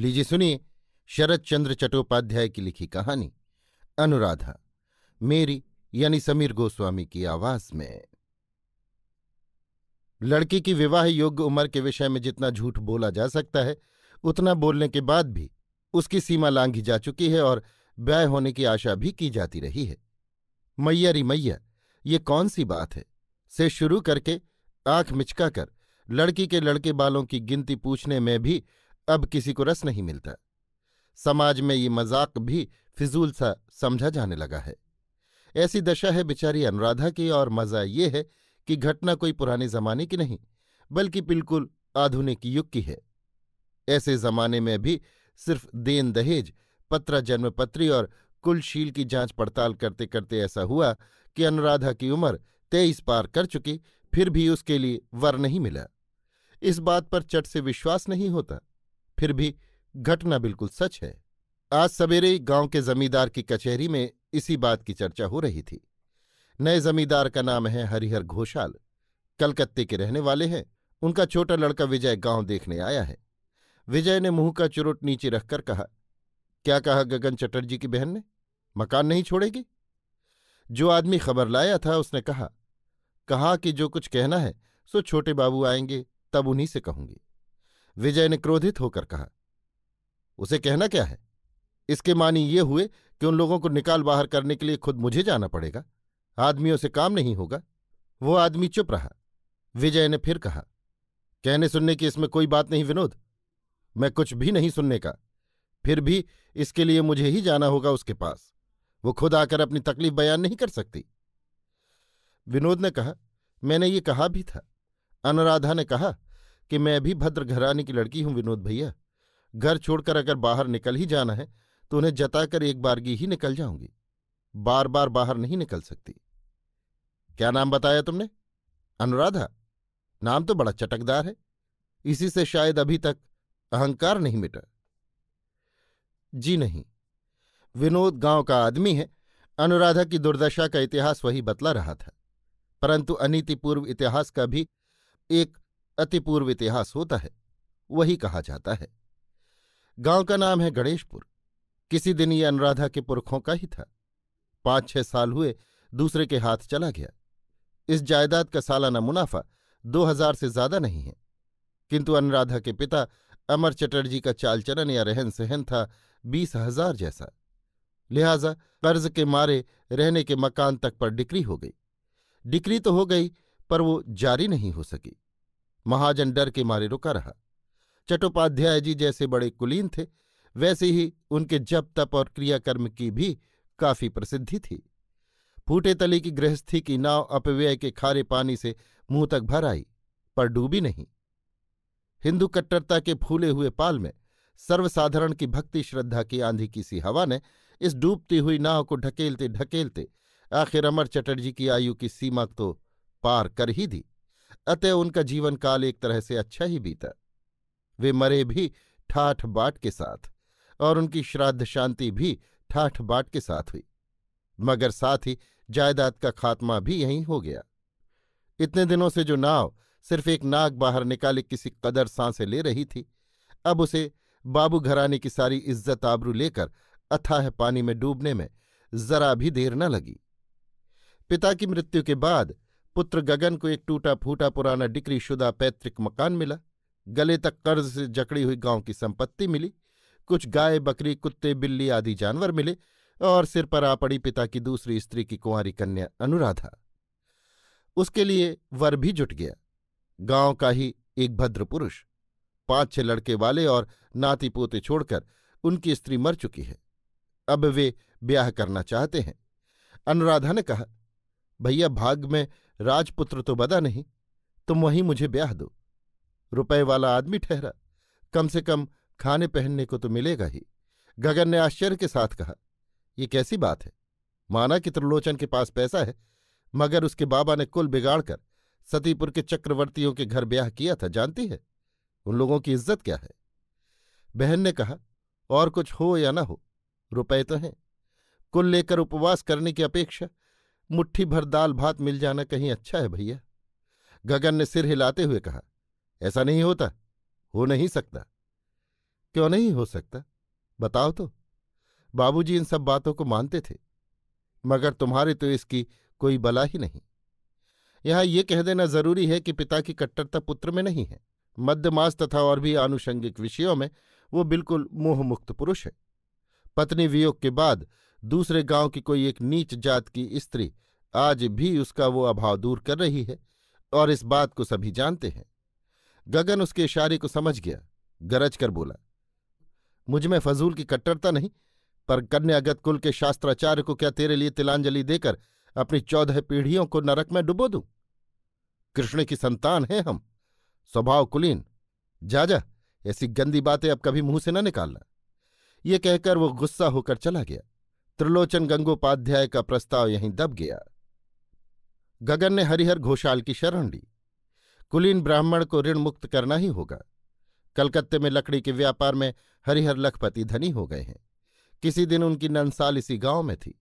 लीजिए सुनिए शरद चंद्र चट्टोपाध्याय की लिखी कहानी अनुराधा मेरी यानी समीर गोस्वामी की आवाज में लड़की की विवाह योग्य उम्र के विषय में जितना झूठ बोला जा सकता है उतना बोलने के बाद भी उसकी सीमा लांघी जा चुकी है और व्यय होने की आशा भी की जाती रही है मैया री मैया ये कौन सी बात है से शुरू करके आंख मिचका कर लड़की के लड़के बालों की गिनती पूछने में भी अब किसी को रस नहीं मिलता समाज में ये मजाक भी फिजूल सा समझा जाने लगा है ऐसी दशा है बिचारी अनुराधा की और मज़ा ये है कि घटना कोई पुराने जमाने की नहीं बल्कि बिल्कुल आधुनिक युग की है ऐसे जमाने में भी सिर्फ देन दहेज पत्रा जन्मपत्री और कुलशील की जांच पड़ताल करते करते ऐसा हुआ कि अनुराधा की उम्र तेईस पार कर चुकी फिर भी उसके लिए वर नहीं मिला इस बात पर चट से विश्वास नहीं होता फिर भी घटना बिल्कुल सच है आज सवेरे गांव के जमींदार की कचहरी में इसी बात की चर्चा हो रही थी नए जमींदार का नाम है हरिहर घोषाल कलकत्ते के रहने वाले हैं उनका छोटा लड़का विजय गांव देखने आया है विजय ने मुंह का चुरुट नीचे रखकर कहा क्या कहा गगन चटर्जी की बहन ने मकान नहीं छोड़ेगी जो आदमी खबर लाया था उसने कहा कहा कि जो कुछ कहना है सो छोटे बाबू आएंगे तब उन्हीं से कहूंगी विजय ने क्रोधित होकर कहा उसे कहना क्या है इसके मानी ये हुए कि उन लोगों को निकाल बाहर करने के लिए खुद मुझे जाना पड़ेगा आदमियों से काम नहीं होगा वो आदमी चुप रहा विजय ने फिर कहा कहने सुनने की इसमें कोई बात नहीं विनोद मैं कुछ भी नहीं सुनने का फिर भी इसके लिए मुझे ही जाना होगा उसके पास वो खुद आकर अपनी तकलीफ बयान नहीं कर सकती विनोद ने कहा मैंने ये कहा भी था अनुराधा ने कहा कि मैं भी भद्र घराने की लड़की हूं विनोद भैया घर छोड़कर अगर बाहर निकल ही जाना है तो उन्हें जताकर एक बारगी ही निकल जाऊंगी बार बार बाहर नहीं निकल सकती क्या नाम बताया तुमने अनुराधा नाम तो बड़ा चटकदार है इसी से शायद अभी तक अहंकार नहीं मिटा जी नहीं विनोद गांव का आदमी है अनुराधा की दुर्दशा का इतिहास वही बतला रहा था परंतु अनितिपूर्व इतिहास का भी एक अतिपूर्व इतिहास होता है वही कहा जाता है गांव का नाम है गणेशपुर किसी दिन ये अनुराधा के पुरखों का ही था पांच छह साल हुए दूसरे के हाथ चला गया इस जायदाद का सालाना मुनाफा दो हजार से ज्यादा नहीं है किंतु अनुराधा के पिता अमर चटर्जी का चालचलन या रहन सहन था बीस हजार जैसा लिहाजा कर्ज के मारे रहने के मकान तक पर डिक्री हो गई डिक्री तो हो गई पर वो जारी नहीं हो सकी महाजन डर के मारे रुका रहा चट्टोपाध्याय जी जैसे बड़े कुलीन थे वैसे ही उनके जप तप और क्रियाकर्म की भी काफी प्रसिद्धि थी फूटे तले की गृहस्थी की नाव अपव्यय के खारे पानी से मुंह तक भर आई पर डूबी नहीं हिंदू कट्टरता के फूले हुए पाल में सर्वसाधारण की भक्ति श्रद्धा की आंधी की सी हवा ने इस डूबती हुई नाव को ढकेलते ढकेलते आखिर अमर चटर्जी की आयु की सीमा तो पार कर ही दी अतः उनका जीवन काल एक तरह से अच्छा ही बीता वे मरे भी ठाठ बाट के साथ और उनकी श्राद्ध शांति भी ठाठ बाट के साथ हुई मगर साथ ही जायदाद का खात्मा भी यहीं हो गया इतने दिनों से जो नाव सिर्फ एक नाक बाहर निकाले किसी कदर सांसें ले रही थी अब उसे बाबू घराने की सारी इज्जत आबरू लेकर अथाह पानी में डूबने में जरा भी देर न लगी पिता की मृत्यु के बाद पुत्र गगन को एक टूटा फूटा पुराना डिक्री शुदा पैतृक मकान मिला गले तक कर्ज से जकड़ी हुई गांव की संपत्ति मिली कुछ गाय बकरी कुत्ते बिल्ली आदि जानवर मिले और सिर पर आ पड़ी पिता की दूसरी स्त्री की कुंवारी कन्या अनुराधा उसके लिए वर भी जुट गया गांव का ही एक भद्र पुरुष पांच छह लड़के वाले और नाती पोते छोड़कर उनकी स्त्री मर चुकी है अब वे ब्याह करना चाहते हैं अनुराधा ने कहा भैया भाग में राजपुत्र तो बदा नहीं तुम वहीं मुझे ब्याह दो रुपए वाला आदमी ठहरा कम से कम खाने पहनने को तो मिलेगा ही गगन ने आश्चर्य के साथ कहा ये कैसी बात है माना कि त्रिलोचन के पास पैसा है मगर उसके बाबा ने कुल बिगाड़कर सतीपुर के चक्रवर्तियों के घर ब्याह किया था जानती है उन लोगों की इज्जत क्या है बहन ने कहा और कुछ हो या ना हो रुपए तो हैं कुल लेकर उपवास करने की अपेक्षा मुट्ठी भर दाल भात मिल जाना कहीं अच्छा है भैया गगन ने सिर हिलाते हुए कहा ऐसा नहीं होता हो नहीं सकता क्यों नहीं हो सकता बताओ तो बाबूजी इन सब बातों को मानते थे मगर तुम्हारे तो इसकी कोई बला ही नहीं यहां ये कह देना जरूरी है कि पिता की कट्टरता पुत्र में नहीं है मध्यमास तथा और भी आनुषंगिक विषयों में वो बिल्कुल मोहमुक्त पुरुष है पत्नी वियोग के बाद दूसरे गांव की कोई एक नीच जात की स्त्री आज भी उसका वो अभाव दूर कर रही है और इस बात को सभी जानते हैं गगन उसके इशारे को समझ गया गरज कर बोला मुझ में फजूल की कट्टरता नहीं पर कन्यागत कुल के शास्त्राचार्य को क्या तेरे लिए तिलांजलि देकर अपनी चौदह पीढ़ियों को नरक में डुबो दूं कृष्ण की संतान है हम स्वभाव कुलीन जा जा ऐसी गंदी बातें अब कभी मुंह से न निकालना ये कहकर वो गुस्सा होकर चला गया त्रिलोचन गंगोपाध्याय का प्रस्ताव यहीं दब गया गगन ने हरिहर घोषाल की शरण ली कुलीन ब्राह्मण को ऋण मुक्त करना ही होगा कलकत्ते में लकड़ी के व्यापार में हरिहर लखपति धनी हो गए हैं किसी दिन उनकी नंसाल इसी गांव में थी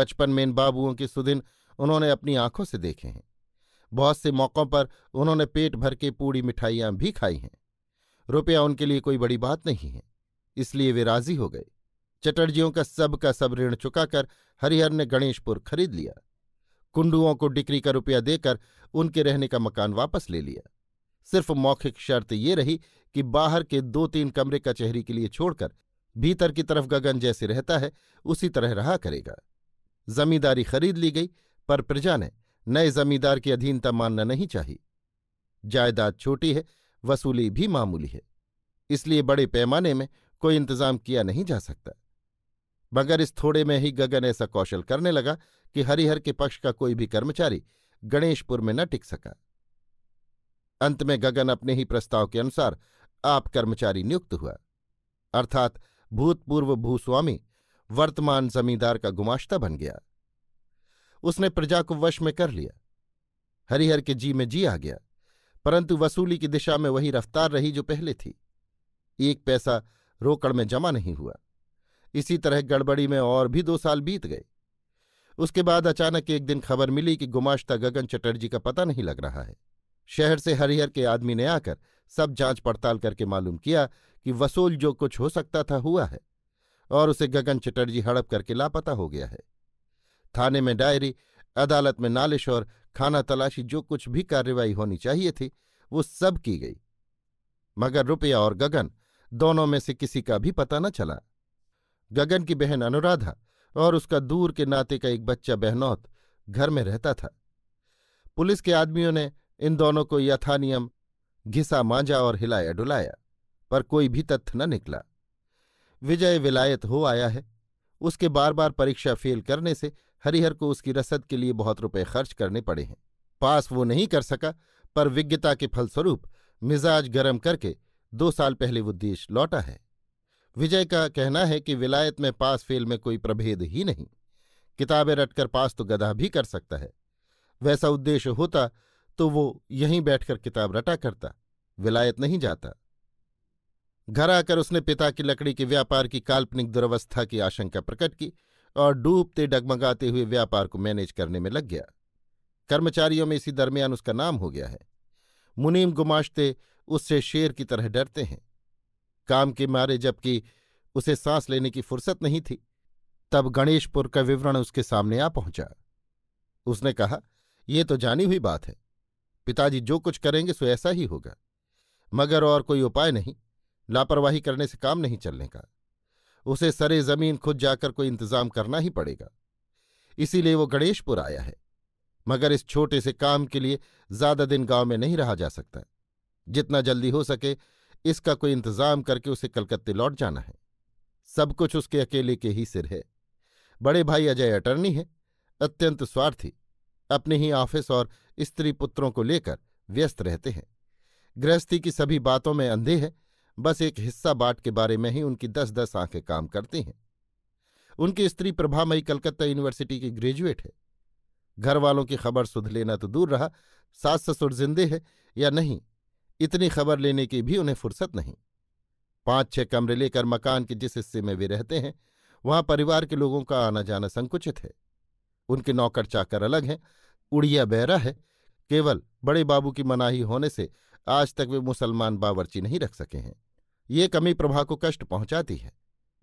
बचपन में इन बाबुओं के सुदिन उन्होंने अपनी आंखों से देखे हैं बहुत से मौक़ों पर उन्होंने पेट भर के पूड़ी मिठाइयां भी खाई हैं रुपया उनके लिए कोई बड़ी बात नहीं है इसलिए वे राजी हो गए चटर्जियों का सब का सब ऋण चुकाकर हरिहर ने गणेशपुर खरीद लिया कुंडुओं को डिक्री का रुपया देकर उनके रहने का मकान वापस ले लिया सिर्फ मौखिक शर्त ये रही कि बाहर के दो तीन कमरे कचहरी के लिए छोड़कर भीतर की तरफ गगन जैसे रहता है उसी तरह रहा करेगा जमींदारी खरीद ली गई पर प्रजा ने नए जमींदार की अधीनता मानना नहीं चाहिए जायदाद छोटी है वसूली भी मामूली है इसलिए बड़े पैमाने में कोई इंतजाम किया नहीं जा सकता मगर इस थोड़े में ही गगन ऐसा कौशल करने लगा कि हरिहर के पक्ष का कोई भी कर्मचारी गणेशपुर में न टिक सका अंत में गगन अपने ही प्रस्ताव के अनुसार आप कर्मचारी नियुक्त हुआ अर्थात भूतपूर्व भूस्वामी वर्तमान जमींदार का गुमाश्ता बन गया उसने प्रजा को वश में कर लिया हरिहर के जी में जी आ गया परंतु वसूली की दिशा में वही रफ्तार रही जो पहले थी एक पैसा रोकड़ में जमा नहीं हुआ इसी तरह गड़बड़ी में और भी दो साल बीत गए उसके बाद अचानक एक दिन खबर मिली कि गुमाश्ता गगन चटर्जी का पता नहीं लग रहा है शहर से हरिहर के आदमी ने आकर सब जांच पड़ताल करके मालूम किया कि वसूल जो कुछ हो सकता था हुआ है और उसे गगन चटर्जी हड़प करके लापता हो गया है थाने में डायरी अदालत में नालिश और खाना तलाशी जो कुछ भी कार्रवाई होनी चाहिए थी वो सब की गई मगर रुपया और गगन दोनों में से किसी का भी पता न चला गगन की बहन अनुराधा और उसका दूर के नाते का एक बच्चा बहनौत घर में रहता था पुलिस के आदमियों ने इन दोनों को यथानियम घिसा मांझा और हिलाया डुलाया पर कोई भी तथ्य न निकला विजय विलायत हो आया है उसके बार बार परीक्षा फेल करने से हरिहर को उसकी रसद के लिए बहुत रुपए खर्च करने पड़े हैं पास वो नहीं कर सका पर विज्ञता के फलस्वरूप मिजाज गर्म करके दो साल पहले वो देश लौटा है विजय का कहना है कि विलायत में पास फेल में कोई प्रभेद ही नहीं किताबें रटकर पास तो गधा भी कर सकता है वैसा उद्देश्य होता तो वो यहीं बैठकर किताब रटा करता विलायत नहीं जाता घर आकर उसने पिता की लकड़ी के व्यापार की काल्पनिक दुर्वस्था की आशंका प्रकट की और डूबते डगमगाते हुए व्यापार को मैनेज करने में लग गया कर्मचारियों में इसी दरमियान उसका नाम हो गया है मुनीम गुमाश्ते उससे शेर की तरह डरते हैं काम के मारे जबकि उसे सांस लेने की फुर्सत नहीं थी तब गणेशपुर का विवरण उसके सामने आ पहुंचा उसने कहा यह तो जानी हुई बात है पिताजी जो कुछ करेंगे सो ऐसा ही होगा मगर और कोई उपाय नहीं लापरवाही करने से काम नहीं चलने का उसे सरे जमीन खुद जाकर कोई इंतजाम करना ही पड़ेगा इसीलिए वो गणेशपुर आया है मगर इस छोटे से काम के लिए ज्यादा दिन गांव में नहीं रहा जा सकता जितना जल्दी हो सके इसका कोई इंतजाम करके उसे कलकत्ते लौट जाना है सब कुछ उसके अकेले के ही सिर है बड़े भाई अजय अटर्नी है अत्यंत स्वार्थी अपने ही ऑफिस और स्त्री पुत्रों को लेकर व्यस्त रहते हैं गृहस्थी की सभी बातों में अंधे हैं बस एक हिस्सा बाट के बारे में ही उनकी दस दस आंखें काम करती हैं उनकी स्त्री प्रभामयी कलकत्ता यूनिवर्सिटी की ग्रेजुएट है घर वालों की खबर सुध लेना तो दूर रहा सास ससुर जिंदे है या नहीं इतनी खबर लेने की भी उन्हें फुर्सत नहीं पांच छह कमरे लेकर मकान के जिस हिस्से में वे रहते हैं वहां परिवार के लोगों का आना जाना संकुचित है उनके नौकर चाकर अलग हैं उड़िया बहरा है केवल बड़े बाबू की मनाही होने से आज तक वे मुसलमान बावर्ची नहीं रख सके हैं ये कमी प्रभा को कष्ट पहुंचाती है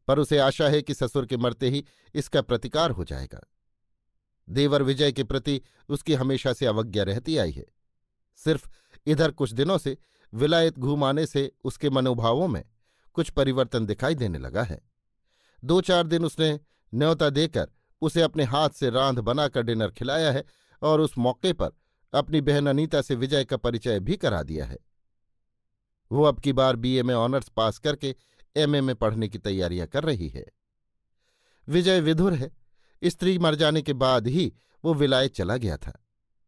पर उसे आशा है कि ससुर के मरते ही इसका प्रतिकार हो जाएगा देवर विजय के प्रति उसकी हमेशा से अवज्ञा रहती आई है सिर्फ इधर कुछ दिनों से विलायत घूम आने से उसके मनोभावों में कुछ परिवर्तन दिखाई देने लगा है दो चार दिन उसने न्योता देकर उसे अपने हाथ से रांध बनाकर डिनर खिलाया है और उस मौके पर अपनी बहन अनीता से विजय का परिचय भी करा दिया है वो अब की बार बीए में ऑनर्स पास करके एमए में पढ़ने की तैयारियां कर रही है विजय विधुर है स्त्री मर जाने के बाद ही वो विलायत चला गया था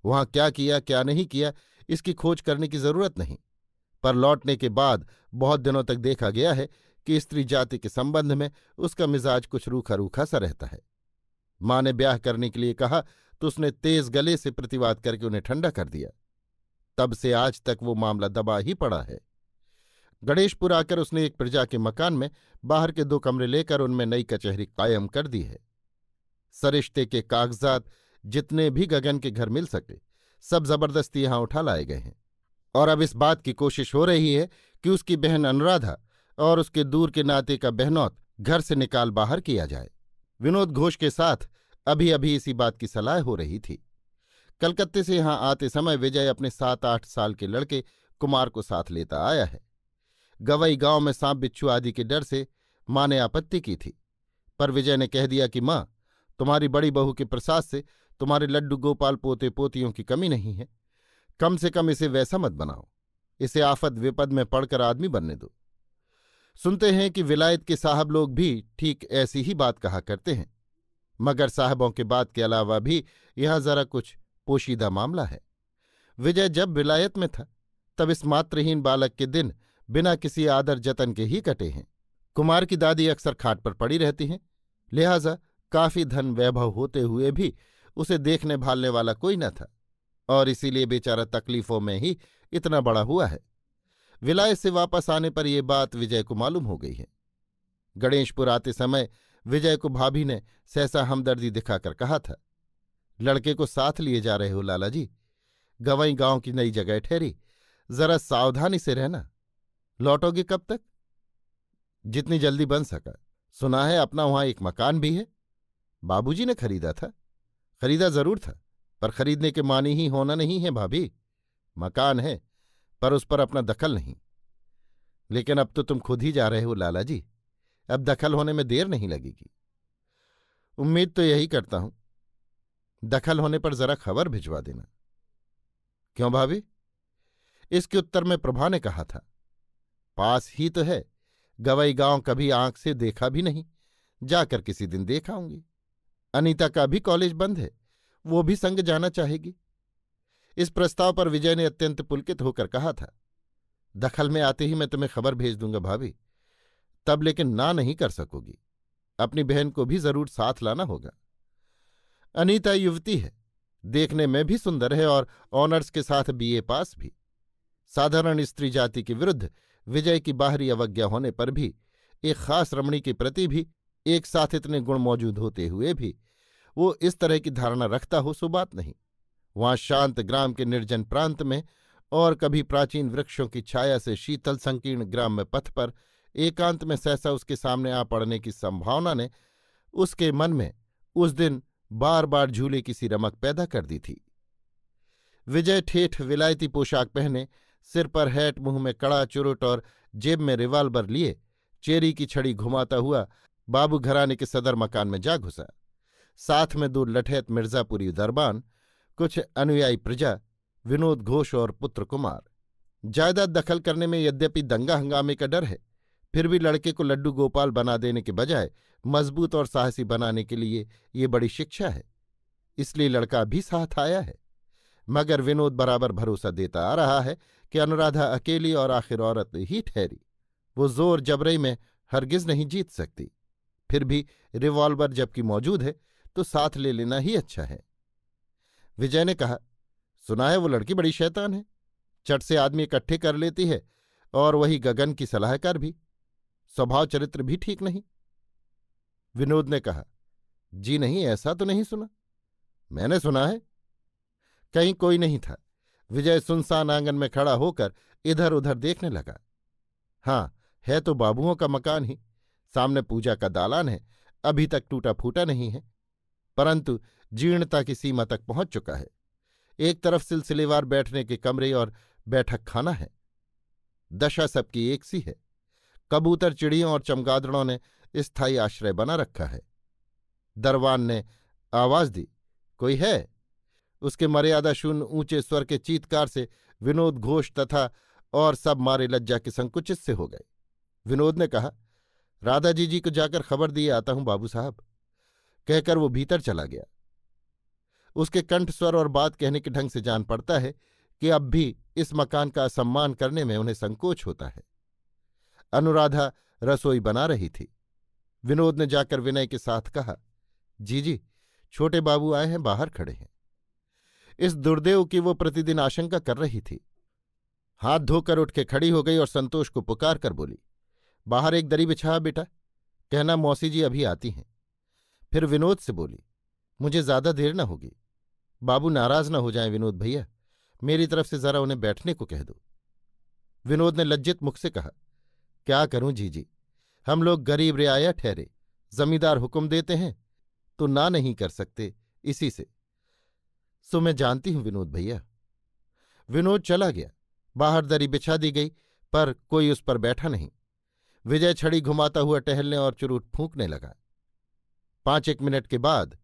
वहां क्या किया क्या नहीं किया इसकी खोज करने की जरूरत नहीं पर लौटने के बाद बहुत दिनों तक देखा गया है कि स्त्री जाति के संबंध में उसका मिजाज कुछ रूखा रूखा सा रहता है माँ ने ब्याह करने के लिए कहा तो उसने तेज गले से प्रतिवाद करके उन्हें ठंडा कर दिया तब से आज तक वो मामला दबा ही पड़ा है गणेशपुर आकर उसने एक प्रजा के मकान में बाहर के दो कमरे लेकर उनमें नई कचहरी कायम कर दी है सरिश्ते के कागजात जितने भी गगन के घर मिल सके सब जबरदस्ती यहां उठा लाए गए हैं और अब इस बात की कोशिश हो रही है कि उसकी बहन अनुराधा और उसके दूर के नाते का बहनौत घर से निकाल बाहर किया जाए विनोद घोष के साथ अभी अभी इसी बात की सलाह हो रही थी कलकत्ते से यहां आते समय विजय अपने सात आठ साल के लड़के कुमार को साथ लेता आया है गवई गांव में सांप बिच्छू आदि के डर से माँ ने आपत्ति की थी पर विजय ने कह दिया कि माँ तुम्हारी बड़ी बहू के प्रसाद से तुम्हारे लड्डू गोपाल पोते पोतियों की कमी नहीं है कम से कम इसे वैसा मत बनाओ इसे आफत विपद में पड़कर आदमी बनने दो सुनते हैं कि विलायत के साहब लोग भी ठीक ऐसी ही बात कहा करते हैं मगर साहबों के बात के अलावा भी यहां जरा कुछ पोशीदा मामला है विजय जब विलायत में था तब इस मात्रहीन बालक के दिन बिना किसी आदर जतन के ही कटे हैं कुमार की दादी अक्सर खाट पर पड़ी रहती हैं लिहाजा काफी धन वैभव होते हुए भी उसे देखने भालने वाला कोई न था और इसीलिए बेचारा तकलीफों में ही इतना बड़ा हुआ है विलाय से वापस आने पर यह बात विजय को मालूम हो गई है गणेशपुर आते समय विजय को भाभी ने सहसा हमदर्दी दिखाकर कहा था लड़के को साथ लिए जा रहे हो लाला जी गवई गांव की नई जगह ठहरी जरा सावधानी से रहना लौटोगे कब तक जितनी जल्दी बन सका सुना है अपना वहां एक मकान भी है बाबूजी ने खरीदा था खरीदा जरूर था पर खरीदने के मानी ही होना नहीं है भाभी मकान है पर उस पर अपना दखल नहीं लेकिन अब तो तुम खुद ही जा रहे हो लाला जी अब दखल होने में देर नहीं लगेगी उम्मीद तो यही करता हूं दखल होने पर जरा खबर भिजवा देना क्यों भाभी इसके उत्तर में प्रभा ने कहा था पास ही तो है गवई गांव कभी आंख से देखा भी नहीं जाकर किसी दिन देखाऊंगी अनीता का भी कॉलेज बंद है वो भी संग जाना चाहेगी इस प्रस्ताव पर विजय ने अत्यंत पुलकित होकर कहा था दखल में आते ही मैं तुम्हें खबर भेज दूंगा भाभी तब लेकिन ना नहीं कर सकोगी अपनी बहन को भी जरूर साथ लाना होगा अनीता युवती है देखने में भी सुंदर है और ऑनर्स के साथ बीए पास भी साधारण स्त्री जाति के विरुद्ध विजय की बाहरी अवज्ञा होने पर भी एक खास रमणी के प्रति भी एक साथ इतने गुण मौजूद होते हुए भी वो इस तरह की धारणा रखता हो सो बात नहीं वहां शांत ग्राम के निर्जन प्रांत में और कभी प्राचीन वृक्षों की छाया से शीतल संकीर्ण ग्राम में पथ पर एकांत में सहसा उसके सामने आ पड़ने की संभावना ने उसके मन में उस दिन बार बार झूले की सी रमक पैदा कर दी थी विजय ठेठ विलायती पोशाक पहने सिर पर हैट मुंह में कड़ा चुरुट और जेब में रिवाल्वर लिए चेरी की छड़ी घुमाता हुआ बाबू घराने के सदर मकान में जा घुसा साथ में दो लठैत मिर्जापुरी दरबान कुछ अनुयायी प्रजा विनोद घोष और पुत्र कुमार जायदाद दखल करने में यद्यपि दंगा हंगामे का डर है फिर भी लड़के को लड्डू गोपाल बना देने के बजाय मजबूत और साहसी बनाने के लिए ये बड़ी शिक्षा है इसलिए लड़का भी साथ आया है मगर विनोद बराबर भरोसा देता आ रहा है कि अनुराधा अकेली और आखिर औरत ही ठहरी वो जोर जबरई में हरगिज नहीं जीत सकती फिर भी रिवॉल्वर जबकि मौजूद है तो साथ ले लेना ही अच्छा है विजय ने कहा सुना है वो लड़की बड़ी शैतान है चट से आदमी इकट्ठे कर लेती है और वही गगन की सलाहकार भी स्वभाव चरित्र भी ठीक नहीं विनोद ने कहा जी नहीं ऐसा तो नहीं सुना मैंने सुना है कहीं कोई नहीं था विजय सुनसान आंगन में खड़ा होकर इधर उधर देखने लगा हाँ है तो बाबुओं का मकान ही सामने पूजा का दालान है अभी तक टूटा फूटा नहीं है परंतु जीर्णता की सीमा तक पहुंच चुका है एक तरफ सिलसिलेवार बैठने के कमरे और बैठक खाना है दशा सबकी एक सी है कबूतर चिड़ियों और चमगादड़ों ने स्थायी आश्रय बना रखा है दरवान ने आवाज दी कोई है उसके मर्यादा शून्य ऊंचे स्वर के चीतकार से विनोद घोष तथा और सब मारे लज्जा के संकुचित से हो गए विनोद ने कहा राधा जी जी को जाकर खबर दिए आता हूं बाबू साहब कहकर वो भीतर चला गया उसके कंठ स्वर और बात कहने के ढंग से जान पड़ता है कि अब भी इस मकान का सम्मान करने में उन्हें संकोच होता है अनुराधा रसोई बना रही थी विनोद ने जाकर विनय के साथ कहा जी जी छोटे बाबू आए हैं बाहर खड़े हैं इस दुर्देव की वो प्रतिदिन आशंका कर रही थी हाथ धोकर उठ के खड़ी हो गई और संतोष को पुकार कर बोली बाहर एक दरी बिछा बेटा कहना मौसी जी अभी आती हैं फिर विनोद से बोली मुझे ज्यादा देर न होगी बाबू नाराज ना हो जाए विनोद भैया मेरी तरफ से जरा उन्हें बैठने को कह दो विनोद ने लज्जित मुख से कहा क्या करूं जीजी हम लोग गरीब रियाया ठहरे जमींदार हुक्म देते हैं तो ना नहीं कर सकते इसी से सो मैं जानती हूं विनोद भैया विनोद चला गया बाहर दरी बिछा दी गई पर कोई उस पर बैठा नहीं विजय छड़ी घुमाता हुआ टहलने और चुरूट फूंकने लगा पांच एक मिनट के बाद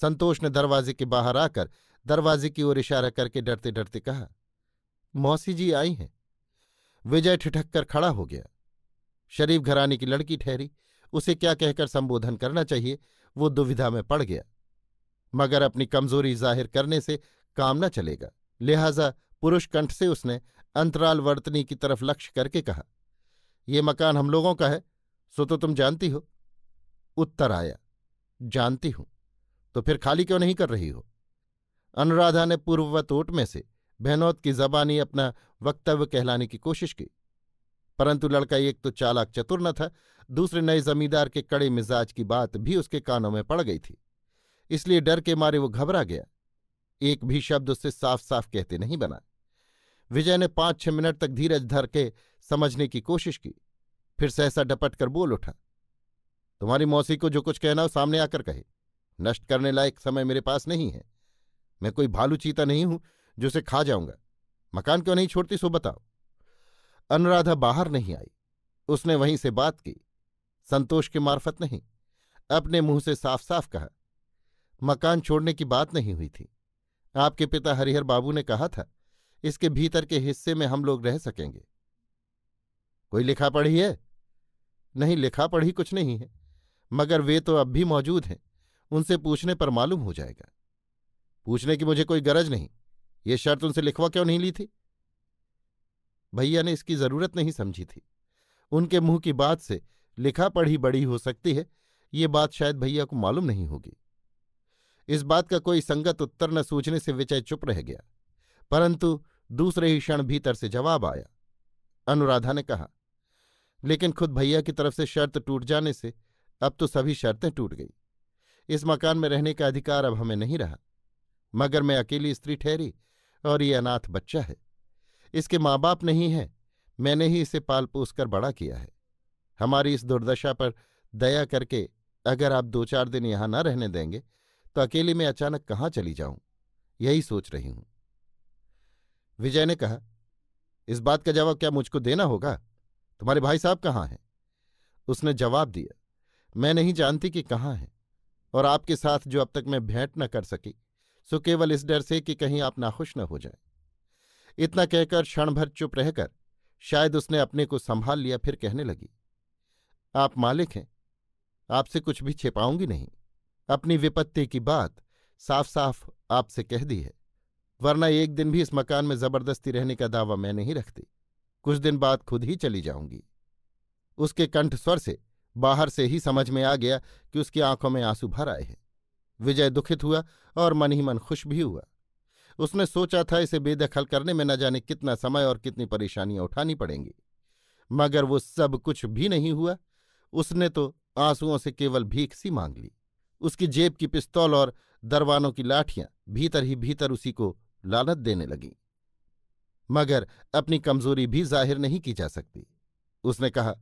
संतोष ने दरवाजे के बाहर आकर दरवाजे की ओर इशारा करके डरते डरते कहा मौसी जी आई हैं विजय ठिठक कर खड़ा हो गया शरीफ घराने की लड़की ठहरी उसे क्या कहकर संबोधन करना चाहिए वो दुविधा में पड़ गया मगर अपनी कमजोरी जाहिर करने से काम न चलेगा लिहाजा पुरुष कंठ से उसने अंतराल वर्तनी की तरफ लक्ष्य करके कहा यह मकान हम लोगों का है सो तो तुम जानती हो उत्तर आया जानती हूं तो फिर खाली क्यों नहीं कर रही हो अनुराधा ने पूर्ववत ओट में से बहनौत की जबानी अपना वक्तव्य कहलाने की कोशिश की परंतु लड़का एक तो चालाक चतुर न था दूसरे नए जमींदार के कड़े मिजाज की बात भी उसके कानों में पड़ गई थी इसलिए डर के मारे वो घबरा गया एक भी शब्द उससे साफ साफ कहते नहीं बना विजय ने पांच छह मिनट तक धीरज धर के समझने की कोशिश की फिर सहसा डपट कर बोल उठा तुम्हारी मौसी को जो कुछ कहना हो सामने आकर कहे नष्ट करने लायक समय मेरे पास नहीं है मैं कोई भालू चीता नहीं हूं जो उसे खा जाऊंगा मकान क्यों नहीं छोड़ती सो बताओ अनुराधा बाहर नहीं आई उसने वहीं से बात की संतोष के मार्फत नहीं अपने मुंह से साफ साफ कहा मकान छोड़ने की बात नहीं हुई थी आपके पिता हरिहर बाबू ने कहा था इसके भीतर के हिस्से में हम लोग रह सकेंगे कोई लिखा पढ़ी है नहीं लिखा पढ़ी कुछ नहीं है मगर वे तो अब भी मौजूद हैं उनसे पूछने पर मालूम हो जाएगा पूछने की मुझे कोई गरज नहीं ये शर्त उनसे लिखवा क्यों नहीं ली थी भैया ने इसकी जरूरत नहीं समझी थी उनके मुंह की बात से लिखा पढ़ी बड़ी हो सकती है ये बात शायद भैया को मालूम नहीं होगी इस बात का कोई संगत उत्तर न सूझने से विचय चुप रह गया परंतु दूसरे ही क्षण भीतर से जवाब आया अनुराधा ने कहा लेकिन खुद भैया की तरफ से शर्त टूट जाने से अब तो सभी शर्तें टूट गई इस मकान में रहने का अधिकार अब हमें नहीं रहा मगर मैं अकेली स्त्री ठहरी और ये अनाथ बच्चा है इसके माँ बाप नहीं है मैंने ही इसे पाल पोस कर बड़ा किया है हमारी इस दुर्दशा पर दया करके अगर आप दो चार दिन यहां न रहने देंगे तो अकेले में अचानक कहाँ चली जाऊं यही सोच रही हूं विजय ने कहा इस बात का जवाब क्या मुझको देना होगा तुम्हारे भाई साहब कहाँ हैं उसने जवाब दिया मैं नहीं जानती कि कहाँ है और आपके साथ जो अब तक मैं भेंट न कर सकी सो केवल इस डर से कि कहीं आप नाखुश न हो जाए इतना कहकर क्षण भर चुप रहकर शायद उसने अपने को संभाल लिया फिर कहने लगी आप मालिक हैं आपसे कुछ भी छिपाऊंगी नहीं अपनी विपत्ति की बात साफ साफ आपसे कह दी है वरना एक दिन भी इस मकान में जबरदस्ती रहने का दावा मैं नहीं रखती कुछ दिन बाद खुद ही चली जाऊंगी उसके कंठ स्वर से बाहर से ही समझ में आ गया कि उसकी आंखों में आंसू भर आए हैं विजय दुखित हुआ और मन ही मन खुश भी हुआ उसने सोचा था इसे बेदखल करने में न जाने कितना समय और कितनी परेशानियां उठानी पड़ेंगी मगर वो सब कुछ भी नहीं हुआ उसने तो आंसुओं से केवल भीख सी मांग ली उसकी जेब की पिस्तौल और दरवानों की लाठियां भीतर ही भीतर उसी को लालत देने लगीं मगर अपनी कमजोरी भी जाहिर नहीं की जा सकती उसने कहा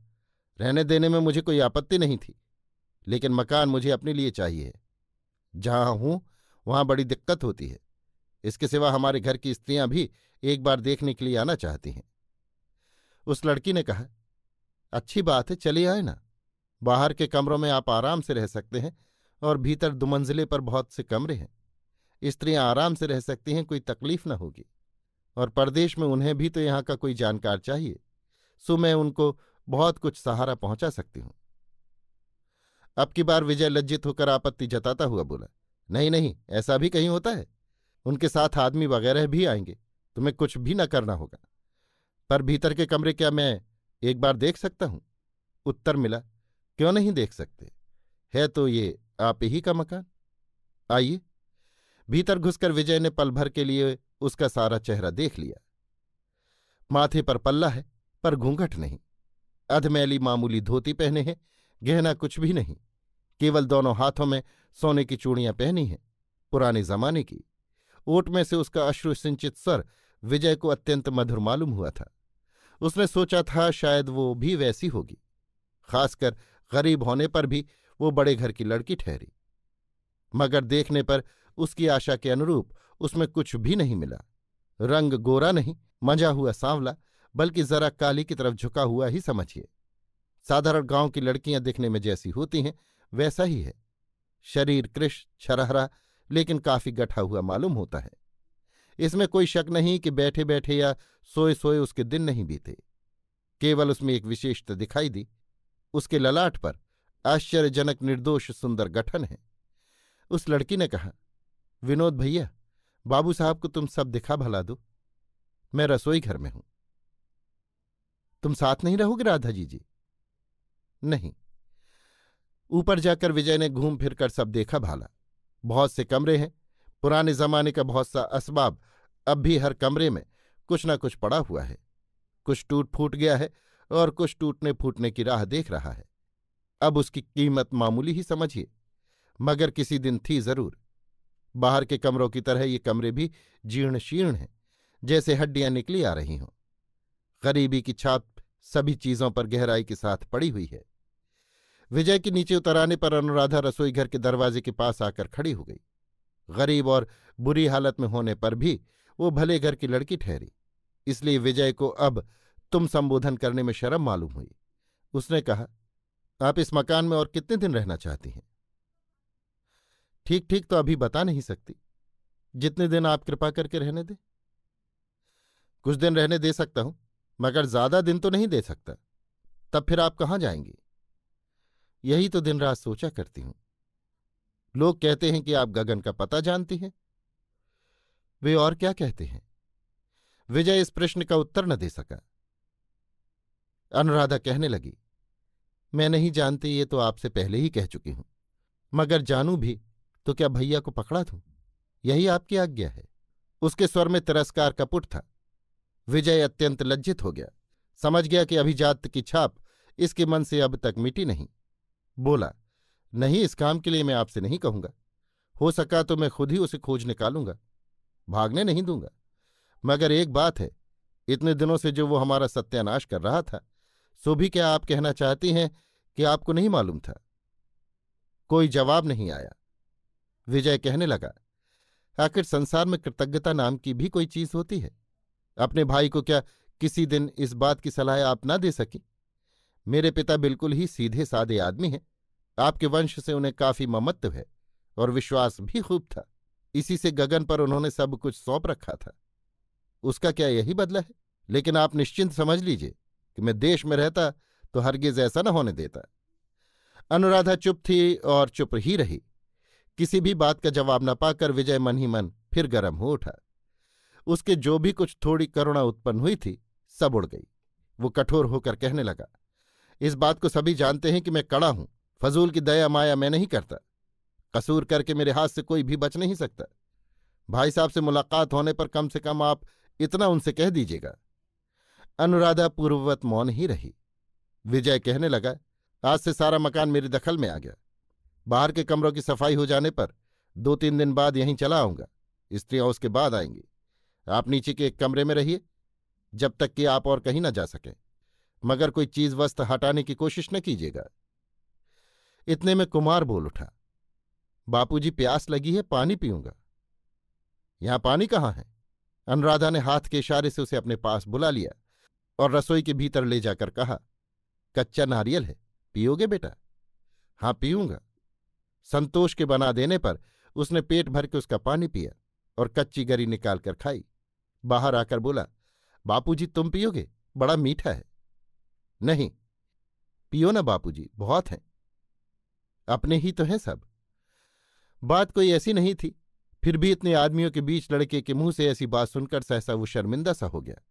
रहने देने में मुझे कोई आपत्ति नहीं थी लेकिन मकान मुझे अपने लिए चाहिए जहां हूं वहां बड़ी दिक्कत होती है इसके सिवा हमारे घर की स्त्रियां भी एक बार देखने के लिए आना चाहती हैं उस लड़की ने कहा अच्छी बात है चले आए ना बाहर के कमरों में आप आराम से रह सकते हैं और भीतर दुमंजिले पर बहुत से कमरे हैं स्त्रियां आराम से रह सकती हैं कोई तकलीफ ना होगी और परदेश में उन्हें भी तो यहां का कोई जानकार चाहिए सो मैं उनको बहुत कुछ सहारा पहुंचा सकती हूं अब की बार विजय लज्जित होकर आपत्ति जताता हुआ बोला नहीं नहीं ऐसा भी कहीं होता है उनके साथ आदमी वगैरह भी आएंगे तुम्हें कुछ भी न करना होगा पर भीतर के कमरे क्या मैं एक बार देख सकता हूं उत्तर मिला क्यों नहीं देख सकते है तो ये आप ही का मकान आइए भीतर घुसकर विजय ने पल भर के लिए उसका सारा चेहरा देख लिया माथे पर पल्ला है पर घूंघट नहीं अधमैली मामूली धोती पहने हैं गहना कुछ भी नहीं केवल दोनों हाथों में सोने की चूड़ियां पहनी हैं पुराने जमाने की ओट में से उसका अश्रु सिंचित सर विजय को अत्यंत मधुर मालूम हुआ था उसने सोचा था शायद वो भी वैसी होगी खासकर गरीब होने पर भी वो बड़े घर की लड़की ठहरी मगर देखने पर उसकी आशा के अनुरूप उसमें कुछ भी नहीं मिला रंग गोरा नहीं मजा हुआ सांवला बल्कि जरा काली की तरफ झुका हुआ ही समझिए साधारण गांव की लड़कियां दिखने में जैसी होती हैं वैसा ही है शरीर कृष छरहरा लेकिन काफी गठा हुआ मालूम होता है इसमें कोई शक नहीं कि बैठे बैठे या सोए सोए उसके दिन नहीं बीते केवल उसमें एक विशेषता दिखाई दी उसके ललाट पर आश्चर्यजनक निर्दोष सुंदर गठन है उस लड़की ने कहा विनोद भैया बाबू साहब को तुम सब दिखा भला दो मैं रसोई घर में हूं तुम साथ नहीं रहोगे राधा जी जी नहीं ऊपर जाकर विजय ने घूम फिर कर सब देखा भाला बहुत से कमरे हैं पुराने जमाने का बहुत सा असबाब अब भी हर कमरे में कुछ ना कुछ पड़ा हुआ है कुछ टूट फूट गया है और कुछ टूटने फूटने की राह देख रहा है अब उसकी कीमत मामूली ही समझिए मगर किसी दिन थी जरूर बाहर के कमरों की तरह ये कमरे भी जीर्ण शीर्ण हैं जैसे हड्डियां निकली आ रही हों गरीबी की छाप सभी चीजों पर गहराई के साथ पड़ी हुई है विजय के नीचे उतर आने पर अनुराधा रसोई घर के दरवाजे के पास आकर खड़ी हो गई गरीब और बुरी हालत में होने पर भी वो भले घर की लड़की ठहरी इसलिए विजय को अब तुम संबोधन करने में शर्म मालूम हुई उसने कहा आप इस मकान में और कितने दिन रहना चाहती हैं ठीक ठीक तो अभी बता नहीं सकती जितने दिन आप कृपा करके रहने दें कुछ दिन रहने दे सकता हूं मगर ज्यादा दिन तो नहीं दे सकता तब फिर आप कहाँ जाएंगे यही तो दिन रात सोचा करती हूं लोग कहते हैं कि आप गगन का पता जानती हैं वे और क्या कहते हैं विजय इस प्रश्न का उत्तर न दे सका अनुराधा कहने लगी मैं नहीं जानती ये तो आपसे पहले ही कह चुकी हूं मगर जानू भी तो क्या भैया को पकड़ा दू यही आपकी आज्ञा है उसके स्वर में तिरस्कार कपुट था विजय अत्यंत लज्जित हो गया समझ गया कि अभिजात की छाप इसके मन से अब तक मिटी नहीं बोला नहीं इस काम के लिए मैं आपसे नहीं कहूंगा हो सका तो मैं खुद ही उसे खोज निकालूंगा भागने नहीं दूंगा मगर एक बात है इतने दिनों से जो वो हमारा सत्यानाश कर रहा था सो भी क्या आप कहना चाहती हैं कि आपको नहीं मालूम था कोई जवाब नहीं आया विजय कहने लगा आखिर संसार में कृतज्ञता नाम की भी कोई चीज होती है अपने भाई को क्या किसी दिन इस बात की सलाह आप ना दे सकी मेरे पिता बिल्कुल ही सीधे साधे आदमी हैं आपके वंश से उन्हें काफी ममत्व है और विश्वास भी खूब था इसी से गगन पर उन्होंने सब कुछ सौंप रखा था उसका क्या यही बदला है लेकिन आप निश्चिंत समझ लीजिए कि मैं देश में रहता तो हरगिज ऐसा न होने देता अनुराधा चुप थी और चुप ही रही किसी भी बात का जवाब न पाकर विजय मन ही मन फिर गर्म हो उठा उसके जो भी कुछ थोड़ी करुणा उत्पन्न हुई थी सब उड़ गई वो कठोर होकर कहने लगा इस बात को सभी जानते हैं कि मैं कड़ा हूं फजूल की दया माया मैं नहीं करता कसूर करके मेरे हाथ से कोई भी बच नहीं सकता भाई साहब से मुलाकात होने पर कम से कम आप इतना उनसे कह दीजिएगा अनुराधा पूर्ववत मौन ही रही विजय कहने लगा आज से सारा मकान मेरी दखल में आ गया बाहर के कमरों की सफाई हो जाने पर दो तीन दिन बाद यहीं चला आऊंगा स्त्रियां उसके बाद आएंगी आप नीचे के एक कमरे में रहिए जब तक कि आप और कहीं ना जा सकें मगर कोई चीज वस्त हटाने की कोशिश न कीजिएगा इतने में कुमार बोल उठा बापूजी प्यास लगी है पानी पीऊंगा यहां पानी कहाँ है अनुराधा ने हाथ के इशारे से उसे अपने पास बुला लिया और रसोई के भीतर ले जाकर कहा कच्चा नारियल है पियोगे बेटा हाँ पीऊंगा संतोष के बना देने पर उसने पेट भर के उसका पानी पिया और कच्ची गरी निकालकर खाई बाहर आकर बोला बापूजी तुम पियोगे बड़ा मीठा है नहीं पियो ना बापूजी बहुत हैं अपने ही तो हैं सब बात कोई ऐसी नहीं थी फिर भी इतने आदमियों के बीच लड़के के मुंह से ऐसी बात सुनकर सहसा वो शर्मिंदा सा हो गया